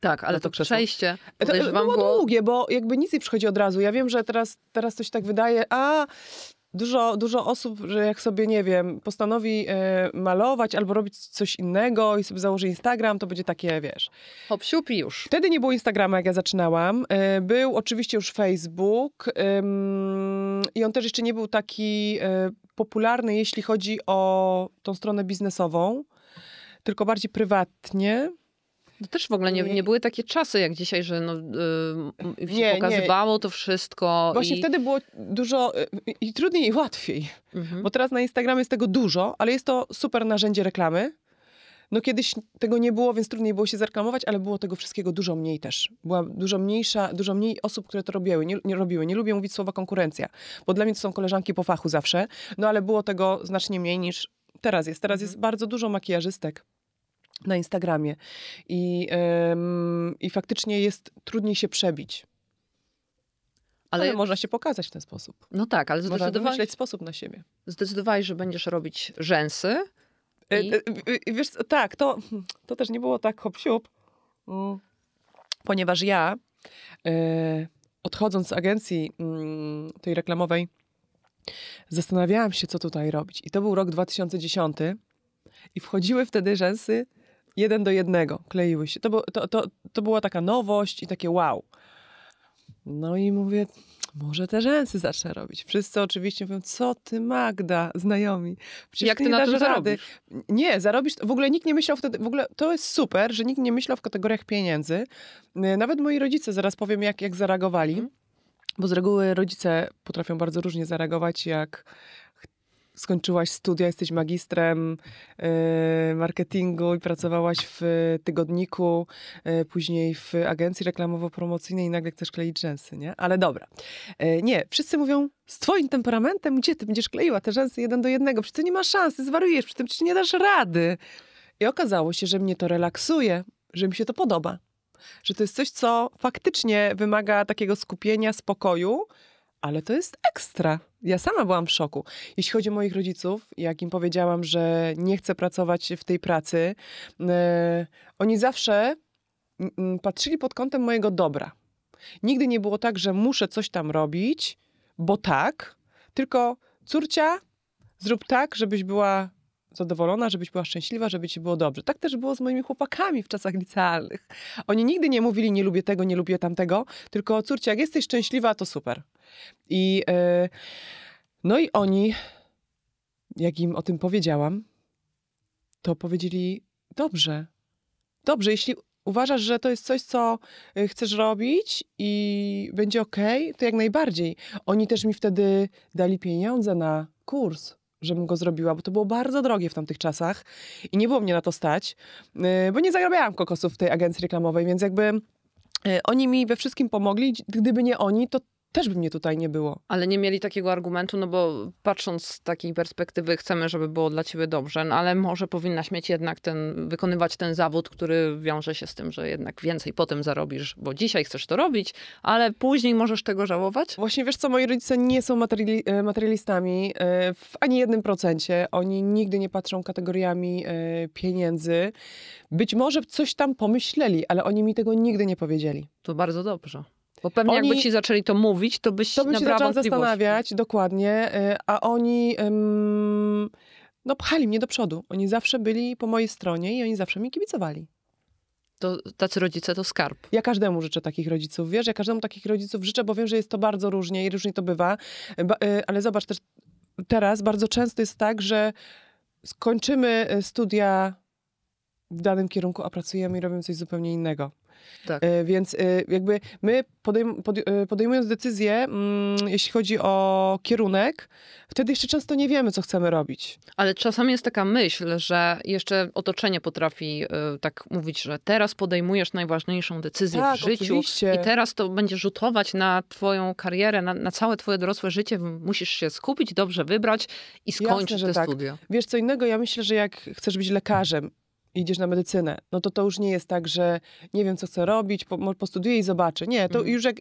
Tak, ale to, to przejście e, to, e, no, było, było długie, bo jakby nic nie przychodzi od razu. Ja wiem, że teraz, teraz coś tak wydaje, a dużo, dużo osób, że jak sobie, nie wiem, postanowi y, malować albo robić coś innego i sobie założy Instagram, to będzie takie, wiesz... Hop, siup i już. Wtedy nie było Instagrama, jak ja zaczynałam. Y, był oczywiście już Facebook i on też jeszcze nie był taki e, popularny, jeśli chodzi o tą stronę biznesową, tylko bardziej prywatnie. To no też w ogóle nie, nie były takie czasy jak dzisiaj, że no, yy, się nie, pokazywało nie. to wszystko. Właśnie i... wtedy było dużo yy, i trudniej i łatwiej, mhm. bo teraz na Instagramie jest tego dużo, ale jest to super narzędzie reklamy. No kiedyś tego nie było, więc trudniej było się zareklamować, ale było tego wszystkiego dużo mniej też. Była dużo mniejsza, dużo mniej osób, które to robiły. Nie, nie robiły. nie lubię mówić słowa konkurencja, bo dla mnie to są koleżanki po fachu zawsze, no ale było tego znacznie mniej niż teraz jest. Teraz mhm. jest bardzo dużo makijażystek na Instagramie. I, I faktycznie jest trudniej się przebić. Ale, ale, można się pokazać w ten sposób. No tak, ale zdecydowałeś... Można sposób na siebie. Zdecydowałeś, że będziesz robić rzęsy. E, e, e, I... wiesz, tak, to, to też nie było tak hop siup, mm. ponieważ ja odchodząc z agencji mm, tej reklamowej zastanawiałam się, co tutaj robić. I to był rok 2010 i wchodziły wtedy rzęsy jeden do jednego kleiły się. To, było, to, to, to była taka nowość i takie wow. No i mówię, może te rzęsy zacznę robić. Wszyscy oczywiście mówią, co ty Magda, znajomi. Przecież Jak ty, ty nie na dasz rady. Nie, zarobisz, w ogóle nikt nie myślał wtedy, w ogóle to jest super, że nikt nie myślał w kategoriach pieniędzy. Y, nawet moi rodzice, zaraz powiem jak, jak zareagowali. Mhm. Bo z reguły rodzice potrafią bardzo różnie zareagować, jak skończyłaś studia, jesteś magistrem y, marketingu i pracowałaś w tygodniku, y, później w agencji reklamowo-promocyjnej i nagle chcesz kleić rzęsy, nie? Ale dobra. Y, nie, wszyscy mówią, z twoim temperamentem, gdzie ty będziesz kleiła te rzęsy jeden do jednego? Przecież ty nie masz szansy, zwariujesz przy tym, czy nie dasz rady. I okazało się, że mnie to relaksuje, że mi się to podoba. Że to jest coś, co faktycznie wymaga takiego skupienia, spokoju, ale to jest ekstra. Ja sama byłam w szoku. Jeśli chodzi o moich rodziców, jak im powiedziałam, że nie chcę pracować w tej pracy, e, oni zawsze mm, mm, patrzyli pod kątem mojego dobra. Nigdy nie było tak, że muszę coś tam robić, bo tak, tylko córcia, zrób tak, żebyś była zadowolona, żebyś była szczęśliwa, żeby ci było dobrze. Tak też było z moimi chłopakami w czasach licealnych. Oni nigdy nie mówili, nie lubię tego, nie lubię tamtego, tylko córcie, jak jesteś szczęśliwa, to super. I yy, no i oni, jak im o tym powiedziałam, to powiedzieli, dobrze, dobrze, jeśli uważasz, że to jest coś, co e, chcesz robić i będzie ok, to jak najbardziej. Oni też mi wtedy dali pieniądze na kurs żebym go zrobiła, bo to było bardzo drogie w tamtych czasach i nie było mnie na to stać, y, bo nie zarabiałam kokosów w tej agencji reklamowej, więc jakby y, oni mi we wszystkim pomogli. Gdyby nie oni, to też by mnie tutaj nie było. Ale nie mieli takiego argumentu, no bo patrząc z takiej perspektywy, chcemy, żeby było dla ciebie dobrze, no ale może powinnaś mieć jednak ten, wykonywać ten zawód, który wiąże się z tym, że jednak więcej potem zarobisz, bo dzisiaj chcesz to robić, ale później możesz tego żałować? Właśnie wiesz co, moi rodzice nie są materiali e, materialistami e, w ani jednym procencie. Oni nigdy nie patrzą kategoriami e, pieniędzy. Być może coś tam pomyśleli, ale oni mi tego nigdy nie powiedzieli. To bardzo dobrze. Bo pewnie oni, jakby ci zaczęli to mówić, to byś To bym się zaczęła zastanawiać, dokładnie, y, a oni... no pchali mnie do przodu. Oni zawsze byli po mojej stronie i oni zawsze mi kibicowali. To tacy rodzice to skarb. Ja każdemu życzę takich rodziców, wiesz? Ja każdemu takich rodziców życzę, bo wiem, że jest to bardzo różnie i różnie to bywa. Y, ale zobacz też, teraz bardzo często jest tak, że skończymy y, studia w danym kierunku, a pracujemy i robimy coś zupełnie innego. Tak. E, więc e, jakby my podejm e, podejmując decyzję, mm, jeśli chodzi o kierunek, wtedy jeszcze często nie wiemy, co chcemy robić. Ale czasami jest taka myśl, że jeszcze otoczenie potrafi tak mówić, że teraz podejmujesz najważniejszą decyzję tak, w życiu oczywiście. i teraz to będzie rzutować na twoją karierę, na, na, całe twoje dorosłe życie. Musisz się skupić, dobrze wybrać i skończyć Jasne, te tak. studia. Wiesz, co innego, ja myślę, że jak chcesz być lekarzem idziesz na medycynę, no to to już nie jest tak, że nie wiem, co chcę robić, po, i zobaczę. Nie, to mhm. już jak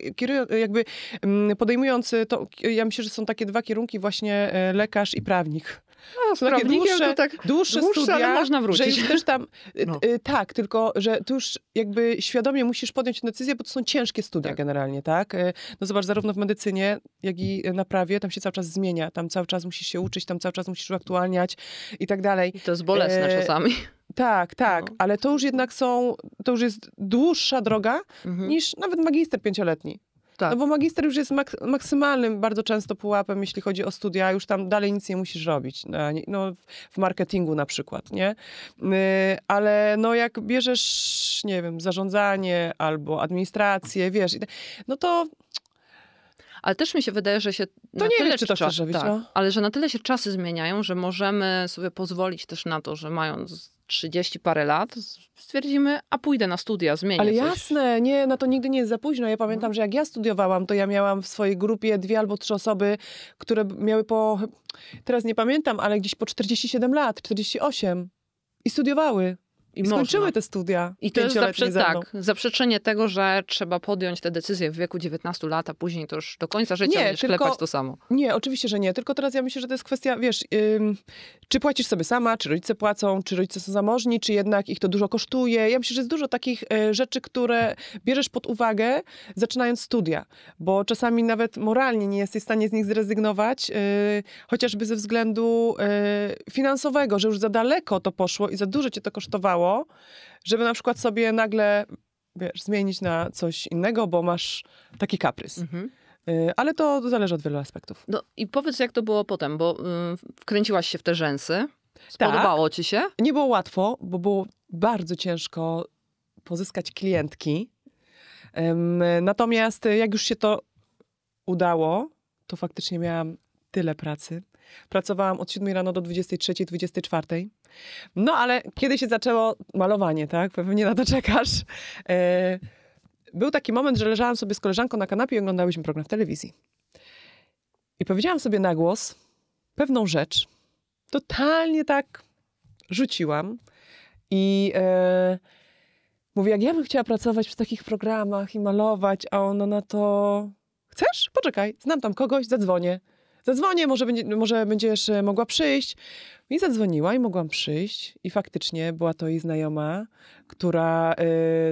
jakby mm, podejmując y, to, ja myślę, że są takie dwa kierunki właśnie e, lekarz i prawnik. No, z dłuższe, to tak dłuższe, dłuższe studia, ale można wrócić. Że też tam, y, no. y, tak, tylko, że tu już jakby świadomie musisz podjąć decyzję, bo to są ciężkie studia tak. generalnie, tak? E, no zobacz, zarówno w medycynie, jak i e, na prawie, tam się cały czas zmienia, tam cały czas musisz się uczyć, tam cały czas musisz uaktualniać i tak dalej. I to jest bolesne e, czasami. Tak, tak, no. ale to już jednak są, to już jest dłuższa droga mhm. niż nawet magister pięcioletni. Tak. No bo magister już jest mak maksymalnym bardzo często pułapem, jeśli chodzi o studia, już tam dalej nic nie musisz robić, no, no w marketingu na przykład, nie? Y, ale no jak bierzesz, nie wiem, zarządzanie albo administrację, wiesz, no to... Ale też mi się wydaje, że się. To nie wiem, czy to czas, robić, tak, no. Ale że na tyle się czasy zmieniają, że możemy sobie pozwolić też na to, że mając 30 parę lat, stwierdzimy, a pójdę na studia, zmienię Ale coś. jasne, nie, no to nigdy nie jest za późno. Ja pamiętam, no. że jak ja studiowałam, to ja miałam w swojej grupie dwie albo trzy osoby, które miały po, teraz nie pamiętam, ale gdzieś po 47 lat, 48 i studiowały. I Skończyły można. te studia. I to jest zaprze- tak, zaprzeczenie tego, że trzeba podjąć te decyzje w wieku 19 lat, a później to już do końca życia nie, będziesz tylko, to samo. Nie, oczywiście, że nie. Tylko teraz ja myślę, że to jest kwestia, wiesz, ym, czy płacisz sobie sama, czy rodzice płacą, czy rodzice są zamożni, czy jednak ich to dużo kosztuje. Ja myślę, że jest dużo takich y, rzeczy, które bierzesz pod uwagę, zaczynając studia, bo czasami nawet moralnie nie jesteś w stanie z nich zrezygnować, y, chociażby ze względu y, finansowego, że już za daleko to poszło i za dużo cię to kosztowało ciało, żeby na przykład sobie nagle wiesz, zmienić na coś innego, bo masz taki kaprys. Mhm. Y, ale to zależy od wielu aspektów. No i powiedz, jak to było potem, bo y, wkręciłaś się w te rzęsy. Spodobało tak. ci się? Nie było łatwo, bo było bardzo ciężko pozyskać klientki. Natomiast jak już się to udało, to faktycznie miałam tyle pracy, Pracowałam od 7 rano do 23, 24. No ale kiedy się zaczęło malowanie, tak? Pewnie na to czekasz. E, był taki moment, że leżałam sobie z koleżanką na kanapie i oglądałyśmy program w telewizji. I powiedziałam sobie na głos pewną rzecz. Totalnie tak rzuciłam. I e, mówię, jak ja bym chciała pracować przy takich programach i malować, a ona na to... Chcesz? Poczekaj, znam tam kogoś, zadzwonię zadzwonię, może, będzie, może będziesz e, mogła przyjść. I zadzwoniła i mogłam przyjść. I faktycznie była to jej znajoma, która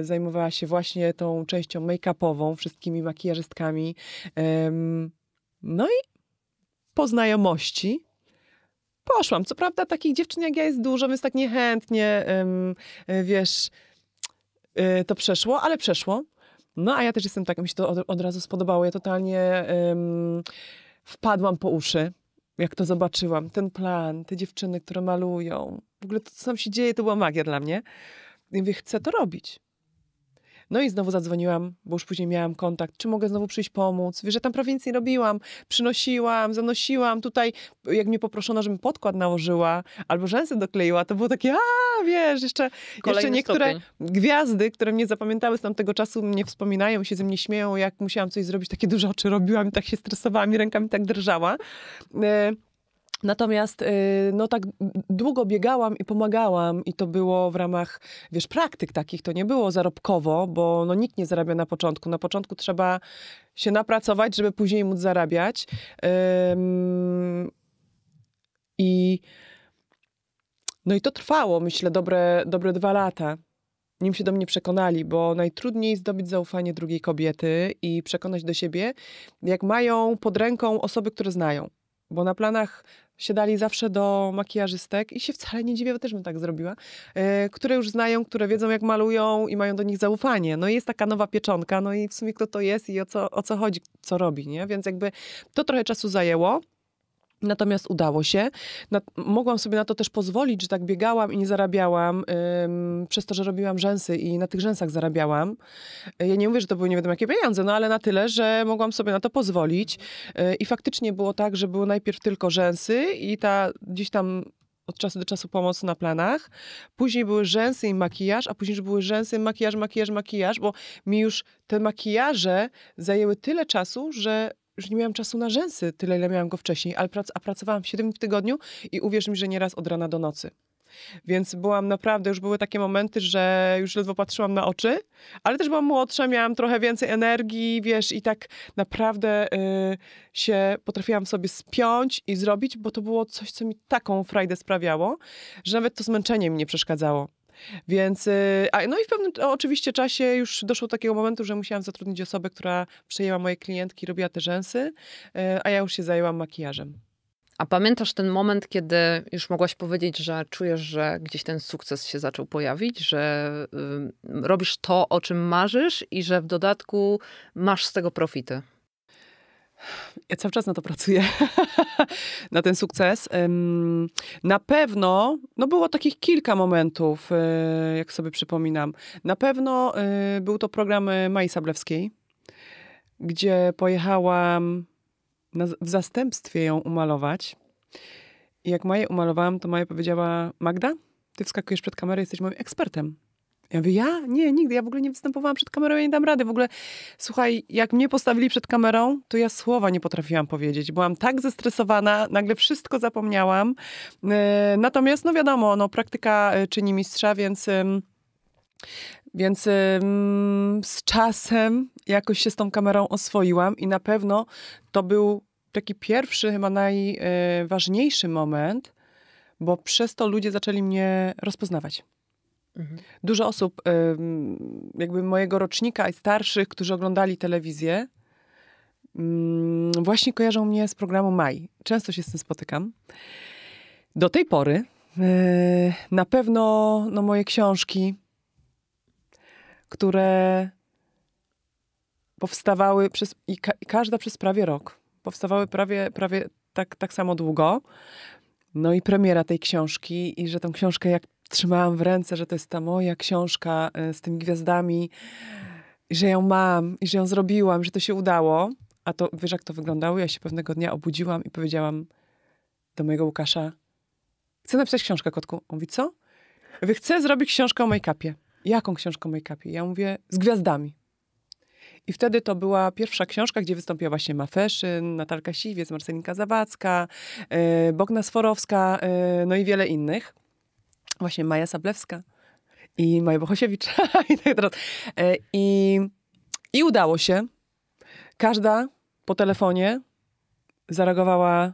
y, zajmowała się właśnie tą częścią make-upową, wszystkimi makijażystkami. Ym, no i po znajomości poszłam. Co prawda takich dziewczyn jak ja jest dużo, więc tak niechętnie, ym, y, e, wiesz, y, to przeszło, ale przeszło. No a ja też jestem tak, mi się to od, od razu spodobało. Ja totalnie... Ym, wpadłam po uszy, jak to zobaczyłam. Ten plan, te dziewczyny, które malują. W ogóle to, co tam się dzieje, to była magia dla mnie. I mówię, chcę to robić. No i znowu zadzwoniłam, bo już później miałam kontakt, czy mogę znowu przyjść pomóc. Wiesz, że ja tam prawie nic nie robiłam. Przynosiłam, zanosiłam. Tutaj, jak mnie poproszono, żebym podkład nałożyła albo rzęsy dokleiła, to było takie, a wiesz, jeszcze, jeszcze niektóre stopień. gwiazdy, które mnie zapamiętały z tamtego czasu, mnie wspominają, się ze mnie śmieją, jak musiałam coś zrobić, takie duże oczy robiłam i tak się stresowałam i rękami tak drżała. E, Natomiast y, no tak długo biegałam i pomagałam i to było w ramach, wiesz, praktyk takich, to nie było zarobkowo, bo no nikt nie zarabia na początku. Na początku trzeba się napracować, żeby później móc zarabiać. Um, I no i to trwało, myślę, dobre, dobre dwa lata nim się do mnie przekonali, bo najtrudniej zdobyć zaufanie drugiej kobiety i przekonać do siebie, jak mają pod ręką osoby, które znają. Bo na planach siadali zawsze do makijażystek i się wcale nie dziwię, bo też bym tak zrobiła, e, które już znają, które wiedzą jak malują i mają do nich zaufanie. No i jest taka nowa pieczonka, no i w sumie kto to jest i o co, o co chodzi, co robi, nie? Więc jakby to trochę czasu zajęło. Natomiast udało się. Na, mogłam sobie na to też pozwolić, że tak biegałam i nie zarabiałam, ym, przez to, że robiłam rzęsy i na tych rzęsach zarabiałam. Y, ja nie mówię, że to były nie wiadomo jakie pieniądze, no ale na tyle, że mogłam sobie na to pozwolić. Yy, I faktycznie było tak, że były najpierw tylko rzęsy i ta gdzieś tam od czasu do czasu pomoc na planach. Później były rzęsy i makijaż, a później były rzęsy, makijaż, makijaż, makijaż, bo mi już te makijaże zajęły tyle czasu, że już nie miałam czasu na rzęsy, tyle ile miałam go wcześniej, ale prac, a pracowałam 7 w tygodniu i uwierz mi, że nieraz od rana do nocy. Więc byłam naprawdę, już były takie momenty, że już ledwo patrzyłam na oczy, ale też byłam młodsza, miałam trochę więcej energii, wiesz, i tak naprawdę y, się potrafiłam sobie spiąć i zrobić, bo to było coś, co mi taką frajdę sprawiało, że nawet to zmęczenie mi nie przeszkadzało. Więc, y, a, no i w pewnym oczywiście czasie już doszło do takiego momentu, że musiałam zatrudnić osobę, która przejęła moje klientki, robiła te rzęsy, y, a ja już się zajęłam makijażem. A pamiętasz ten moment, kiedy już mogłaś powiedzieć, że czujesz, że gdzieś ten sukces się zaczął pojawić, że y, robisz to, o czym marzysz i że w dodatku masz z tego profity? Ja cały czas na to pracuję, na ten sukces. Na pewno, no było takich kilka momentów, e, jak sobie przypominam. Na pewno e, był to program e, Mai Sablewskiej, gdzie pojechałam na, w zastępstwie ją umalować. I jak Maję umalowałam, to Maja powiedziała, Magda, ty wskakujesz przed kamerę, jesteś moim ekspertem. Ja mówię, ja? Nie, nigdy. Ja w ogóle nie występowałam przed kamerą, ja nie dam rady. W ogóle, słuchaj, jak mnie postawili przed kamerą, to ja słowa nie potrafiłam powiedzieć. Byłam tak zestresowana, nagle wszystko zapomniałam. Y, natomiast, no wiadomo, no, praktyka y, czyni mistrza, więc... Więc z czasem jakoś się z tą kamerą oswoiłam i na pewno to był taki pierwszy, chyba najważniejszy y, moment, bo przez to ludzie zaczęli mnie rozpoznawać. Mhm. Dużo osób, jakby mojego rocznika i starszych, którzy oglądali telewizję, mm, właśnie kojarzą mnie z programu Maj. Często się z tym spotykam. Do tej pory e, na pewno no, moje książki, które powstawały przez, i, ka, i każda przez prawie rok. Powstawały prawie, prawie tak, tak samo długo. No i premiera tej książki i że tę książkę jak trzymałam w ręce, że to jest ta moja książka e, z tymi gwiazdami, że ją mam i że ją zrobiłam, że to się udało. A to wiesz, jak to wyglądało? Ja się pewnego dnia obudziłam i powiedziałam do mojego Łukasza: Chcę napisać książkę, kotku. On mówi: Co? mówię, chcę zrobić książkę o make-upie. Jaką książkę o make-upie? Ja mówię: Z gwiazdami. I wtedy to była pierwsza książka, gdzie wystąpiła właśnie Mafeszyn, Natalka Siwiec, Marcelinka Zawadzka, e, Bogna Sforowska, e, no i wiele innych właśnie Maja Sablewska i Maja Bohosiewicz i tak teraz. E, I, I udało się. Każda po telefonie zareagowała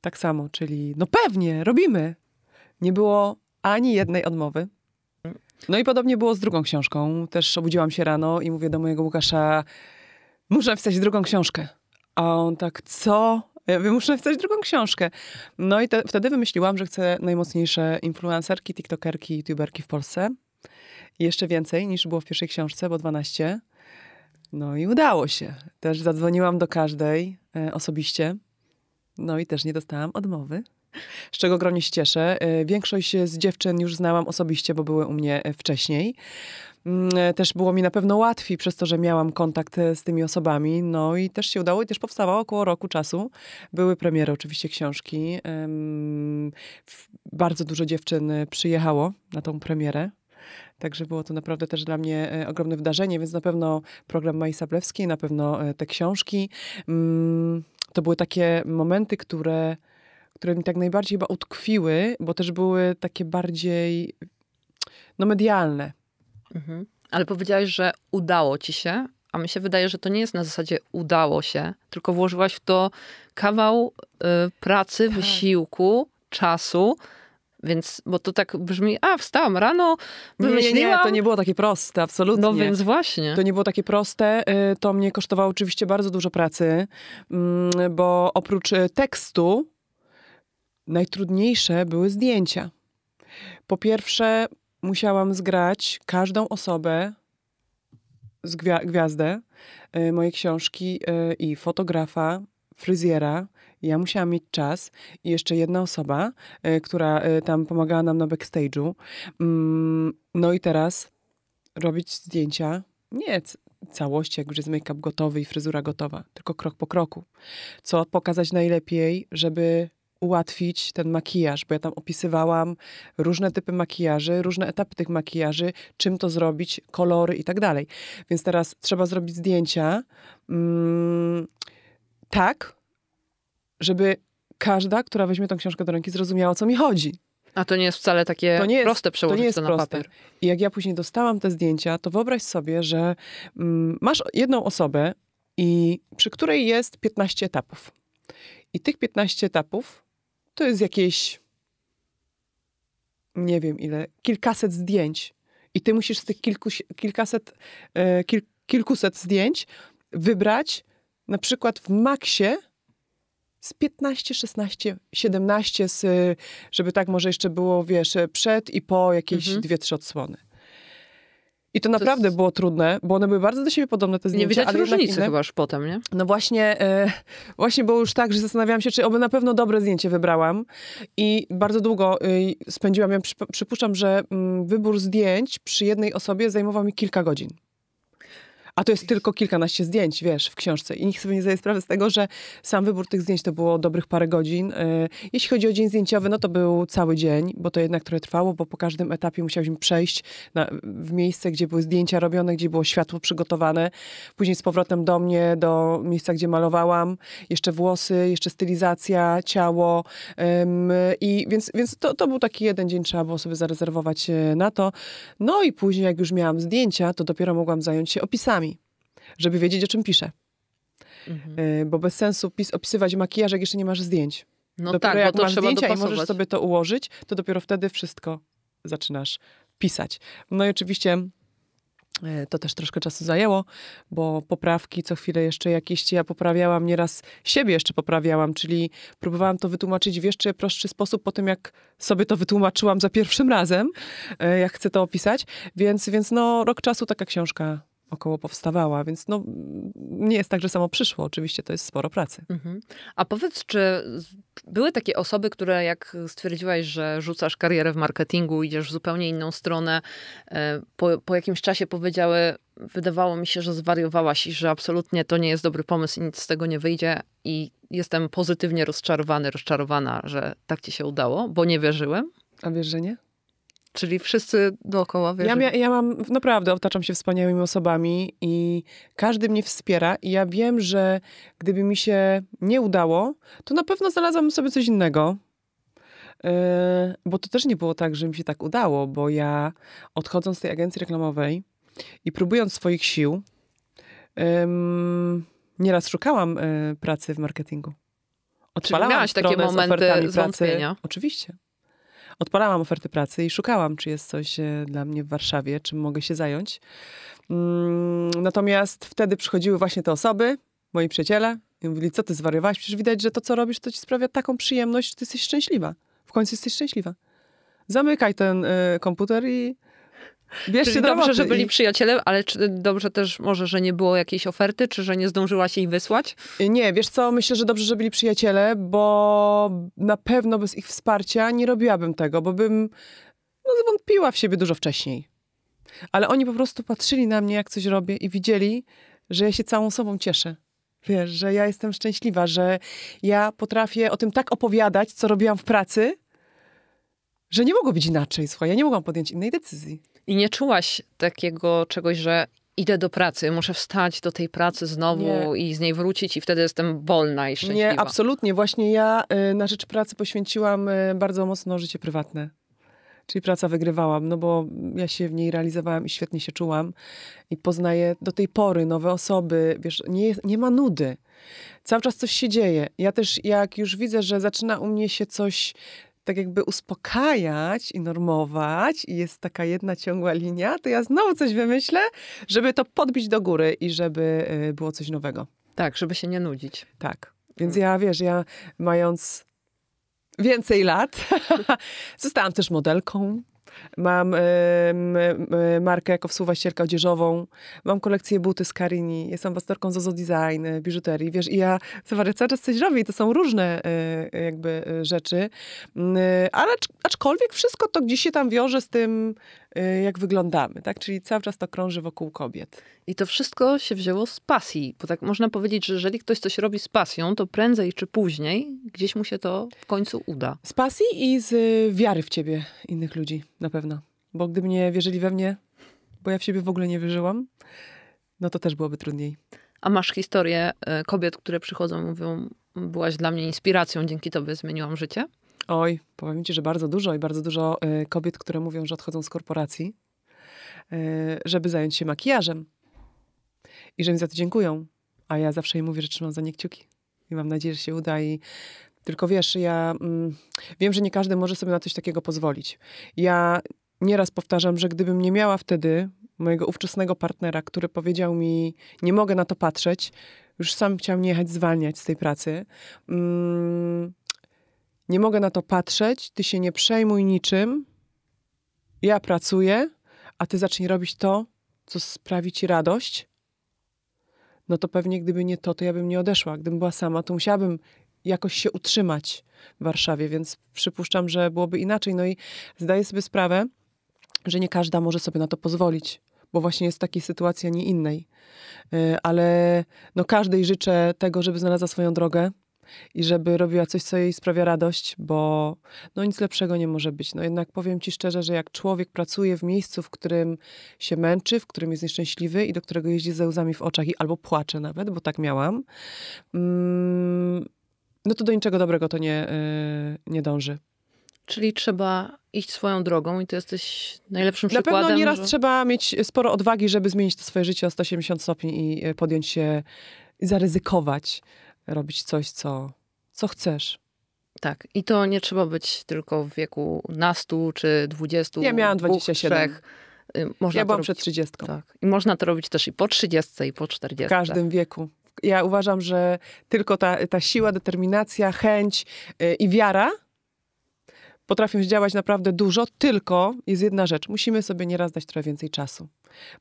tak samo, czyli no pewnie, robimy. Nie było ani jednej odmowy. No i podobnie było z drugą książką. Też obudziłam się rano i mówię do mojego Łukasza, muszę wstać drugą książkę. A on tak, co? Ja mówię, muszę napisać drugą książkę. No i te, wtedy wymyśliłam, że chcę najmocniejsze influencerki, tiktokerki, youtuberki w Polsce. I jeszcze więcej niż było w pierwszej książce, bo 12. No i udało się. Też zadzwoniłam do każdej e, osobiście. No i też nie dostałam odmowy. Z czego ogromnie się cieszę. E, większość z dziewczyn już znałam osobiście, bo były u mnie e, wcześniej. Mm, e, też było mi na pewno łatwiej przez to, że miałam kontakt e, z tymi osobami. No i też się udało i też powstawało około roku czasu. Były premiery oczywiście książki. Bardzo dużo dziewczyn e, przyjechało na tą premierę. Także było to naprawdę też dla mnie ogromne wydarzenie, więc na pewno program Mai Sablewskiej, na pewno te książki. Mm, to były takie momenty, które, które mi tak najbardziej chyba utkwiły, bo też były takie bardziej no, medialne Mhm. Ale powiedziałaś, że udało ci się, a mi się wydaje, że to nie jest na zasadzie udało się, tylko włożyłaś w to kawał y, pracy, tak. wysiłku, czasu. Więc, bo to tak brzmi, a wstałam rano, wymyśliłam. Nie, nie, to nie było takie proste, absolutnie. No więc właśnie. To nie było takie proste. Y, to mnie kosztowało oczywiście bardzo dużo pracy, mm, bo oprócz y, tekstu najtrudniejsze były zdjęcia. Po pierwsze, musiałam zgrać każdą osobę z gwia- gwiazdę y, mojej książki y, i fotografa, fryzjera. Ja musiałam mieć czas i jeszcze jedna osoba, y, która y, tam pomagała nam na backstage'u. Mm, no i teraz robić zdjęcia. Nie c- całości, jak już jest make-up gotowy i fryzura gotowa, tylko krok po kroku. Co pokazać najlepiej, żeby ułatwić ten makijaż, bo ja tam opisywałam różne typy makijaży, różne etapy tych makijaży, czym to zrobić, kolory i tak dalej. Więc teraz trzeba zrobić zdjęcia mm, tak, żeby każda, która weźmie tą książkę do ręki, zrozumiała, o co mi chodzi. A to nie jest wcale takie to jest, proste przełożenie to, nie jest to na proste. papier. I jak ja później dostałam te zdjęcia, to wyobraź sobie, że mm, masz jedną osobę, i przy której jest 15 etapów. I tych 15 etapów to jest jakieś, nie wiem ile, kilkaset zdjęć. I ty musisz z tych kilku, kilkaset, e, kil, kilkuset zdjęć wybrać na przykład w maksie z 15, 16, 17, z, żeby tak może jeszcze było, wiesz, przed i po jakieś mhm. dwie, trzy odsłony. I to naprawdę jest... było trudne, bo one były bardzo do siebie podobne, te zdjęcia. Nie widać ale różnicy chyba już potem, nie? No właśnie, e, właśnie było już tak, że zastanawiałam się, czy oby na pewno dobre zdjęcie wybrałam. I bardzo długo e, spędziłam, ja przypuszczam, że m, mm, wybór zdjęć przy jednej osobie zajmował mi kilka godzin. A to jest tylko kilkanaście zdjęć, wiesz, w książce. I nikt sobie nie zdaje sprawy z tego, że sam wybór tych zdjęć to było dobrych parę godzin. Y, jeśli chodzi o dzień zdjęciowy, no to był cały dzień, bo to jednak trochę trwało, bo po każdym etapie musiałyśmy przejść na, w miejsce, gdzie były zdjęcia robione, gdzie było światło przygotowane. Później z powrotem do mnie, do miejsca, gdzie malowałam. Jeszcze włosy, jeszcze stylizacja, ciało. Ym, I więc, więc to, to był taki jeden dzień, trzeba było sobie zarezerwować y, na to. No i później, jak już miałam zdjęcia, to dopiero mogłam zająć się opisami żeby wiedzieć, o czym piszę. Mhm. Y, bo bez sensu pis opisywać makijaż, jak jeszcze nie masz zdjęć. No dopiero tak, jak masz zdjęcia dopasować. i możesz sobie to ułożyć, to dopiero wtedy wszystko zaczynasz pisać. No i oczywiście y, to też troszkę czasu zajęło, bo poprawki co chwilę jeszcze jakieś ja poprawiałam, nieraz siebie jeszcze poprawiałam, czyli próbowałam to wytłumaczyć w jeszcze prostszy sposób po tym, jak sobie to wytłumaczyłam za pierwszym razem, y, jak chcę to opisać. Więc, więc no, rok czasu taka książka około powstawała, więc no, nie jest tak, że samo przyszło. Oczywiście to jest sporo pracy. Mhm. A powiedz, czy były takie osoby, które jak stwierdziłaś, że rzucasz karierę w marketingu, idziesz w zupełnie inną stronę, e, po, po jakimś czasie powiedziały, wydawało mi się, że zwariowałaś i że absolutnie to nie jest dobry pomysł i nic z tego nie wyjdzie i jestem pozytywnie rozczarowany, rozczarowana, że tak ci się udało, bo nie wierzyłem? A wiesz, że nie? Czyli wszyscy dookoła wiesz. Ja, ja, ja mam, naprawdę otaczam się wspaniałymi osobami i każdy mnie wspiera i ja wiem, że gdyby mi się nie udało, to na pewno znalazłam sobie coś innego. Yy, bo to też nie było tak, że mi się tak udało, bo ja odchodząc z tej agencji reklamowej i próbując swoich sił, yy, nieraz szukałam yy, pracy w marketingu. Odpalałam Czyli miałaś takie momenty pracy. Oczywiście odpalałam oferty pracy i szukałam, czy jest coś e, dla mnie w Warszawie, czym mogę się zająć. Mm, natomiast wtedy przychodziły właśnie te osoby, moi przyjaciele, i mówili, co ty zwariowałaś? Przecież widać, że to, co robisz, to ci sprawia taką przyjemność, że ty jesteś szczęśliwa. W końcu jesteś szczęśliwa. Zamykaj ten y, komputer i Wiesz, Czyli dobrze, że byli przyjaciele, ale czy dobrze też może, że nie było jakiejś oferty, czy że nie zdążyła się jej wysłać? Nie, wiesz co, myślę, że dobrze, że byli przyjaciele, bo na pewno bez ich wsparcia nie robiłabym tego, bo bym no, zwątpiła w siebie dużo wcześniej. Ale oni po prostu patrzyli na mnie, jak coś robię i widzieli, że ja się całą sobą cieszę. Wiesz, że ja jestem szczęśliwa, że ja potrafię o tym tak opowiadać, co robiłam w pracy, że nie mogło być inaczej. Słuchaj, ja nie mogłam podjąć innej decyzji. I nie czułaś takiego czegoś, że idę do pracy, muszę wstać do tej pracy znowu nie. i z niej wrócić i wtedy jestem wolna i szczęśliwa. Nie, absolutnie. Właśnie ja y, na rzecz pracy poświęciłam y, bardzo mocno życie prywatne. Czyli praca wygrywałam, no bo ja się w niej realizowałam i świetnie się czułam. I poznaję do tej pory nowe osoby. Wiesz, nie, nie ma nudy. Cały czas coś się dzieje. Ja też, jak już widzę, że zaczyna u mnie się coś tak jakby uspokajać i normować i jest taka jedna ciągła linia, to ja znowu coś wymyślę, żeby to podbić do góry i żeby y, było coś nowego. Tak, żeby się nie nudzić. Tak. Więc mm. ja, wiesz, ja mając więcej lat, zostałam też modelką. Mam markę jako współwłaścicielka odzieżową. Mam kolekcję buty z Karini. Jestem pastorką Zozo Design, e, biżuterii. Wiesz, i ja cały czas coś robię i to są różne e, jakby e, rzeczy. Ale aczkolwiek wszystko to gdzieś się tam wiąże z tym Y, jak wyglądamy, tak? Czyli cały czas to krąży wokół kobiet. I to wszystko się wzięło z pasji, bo tak można powiedzieć, że jeżeli ktoś coś robi z pasją, to prędzej czy później gdzieś mu się to w końcu uda. Z pasji i z y, wiary w ciebie innych ludzi, na pewno. Bo gdyby nie wierzyli we mnie, bo ja w siebie w ogóle nie wierzyłam, no to też byłoby trudniej. A masz historię y, kobiet, które przychodzą i mówią, byłaś dla mnie inspiracją, dzięki tobie zmieniłam życie? Oj, powiem Ci, że bardzo dużo i bardzo dużo y, kobiet, które mówią, że odchodzą z korporacji, y, żeby zająć się makijażem. I że mi za to dziękują. A ja zawsze im mówię, że trzymam za nie kciuki. I mam nadzieję, że się uda i tylko wiesz, ja mm, wiem, że nie każdy może sobie na coś takiego pozwolić. Ja nieraz powtarzam, że gdybym nie miała wtedy mojego ówczesnego partnera, który powiedział mi, nie mogę na to patrzeć, już sam chciałam mnie jechać zwalniać z tej pracy. Mm, nie mogę na to patrzeć, ty się nie przejmuj niczym. Ja pracuję, a ty zacznij robić to, co sprawi ci radość. No to pewnie gdyby nie to, to ja bym nie odeszła. Gdybym była sama, to musiałabym jakoś się utrzymać w Warszawie, więc przypuszczam, że byłoby inaczej. No i zdaję sobie sprawę, że nie każda może sobie na to pozwolić bo właśnie jest takiej sytuacji, a nie innej. Y, ale no każdej życzę tego, żeby znalazła swoją drogę, i żeby robiła coś, co jej sprawia radość, bo no nic lepszego nie może być. No jednak powiem ci szczerze, że jak człowiek pracuje w miejscu, w którym się męczy, w którym jest nieszczęśliwy i do którego jeździ ze łzami w oczach i albo płacze nawet, bo tak miałam, mm, no to do niczego dobrego to nie, yy, nie dąży. Czyli trzeba iść swoją drogą i ty jesteś najlepszym Na przykładem. Na pewno nieraz że... trzeba mieć sporo odwagi, żeby zmienić to swoje życie o 180 stopni i y, podjąć się zaryzykować robić coś, co, co chcesz. Tak, i to nie trzeba być tylko w wieku nastu czy dwudziestu. Ja miałam 27. Trzech. Y, można ja byłam robić, przed trzydziestką. Tak. I można to robić też i po trzydziestce, i po czterdziestce. W każdym wieku. Ja uważam, że tylko ta, ta siła, determinacja, chęć y, i wiara potrafią zdziałać naprawdę dużo, tylko jest jedna rzecz. Musimy sobie nieraz dać trochę więcej czasu,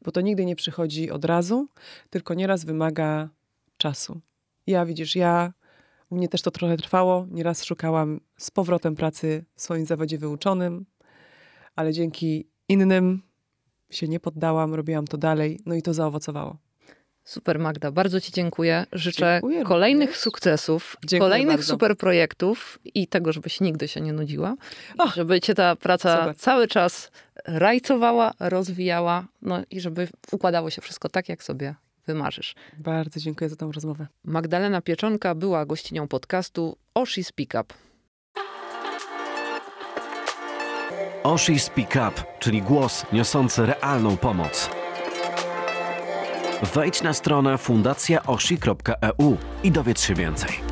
bo to nigdy nie przychodzi od razu, tylko nieraz wymaga czasu. Ja widzisz, ja u mnie też to trochę trwało. Nieraz szukałam z powrotem pracy w swoim zawodzie wyuczonym, ale dzięki innym się nie poddałam, robiłam to dalej, no i to zaowocowało. Super Magda, bardzo Ci dziękuję. Życzę dziękuję kolejnych również. sukcesów, dziękuję kolejnych bardzo. super projektów i tego, żebyś nigdy się nie nudziła. Oh, żeby Cię ta praca super. cały czas rajcowała, rozwijała, no i żeby układało się wszystko tak, jak sobie wymarzysz. Bardzo dziękuję za tę rozmowę. Magdalena Pieczonka była gościnią podcastu Oshi Speak Up. Oshi Speak Up, czyli głos niosący realną pomoc. Wejdź na stronę fundacjaoshi.eu i dowiedz się więcej.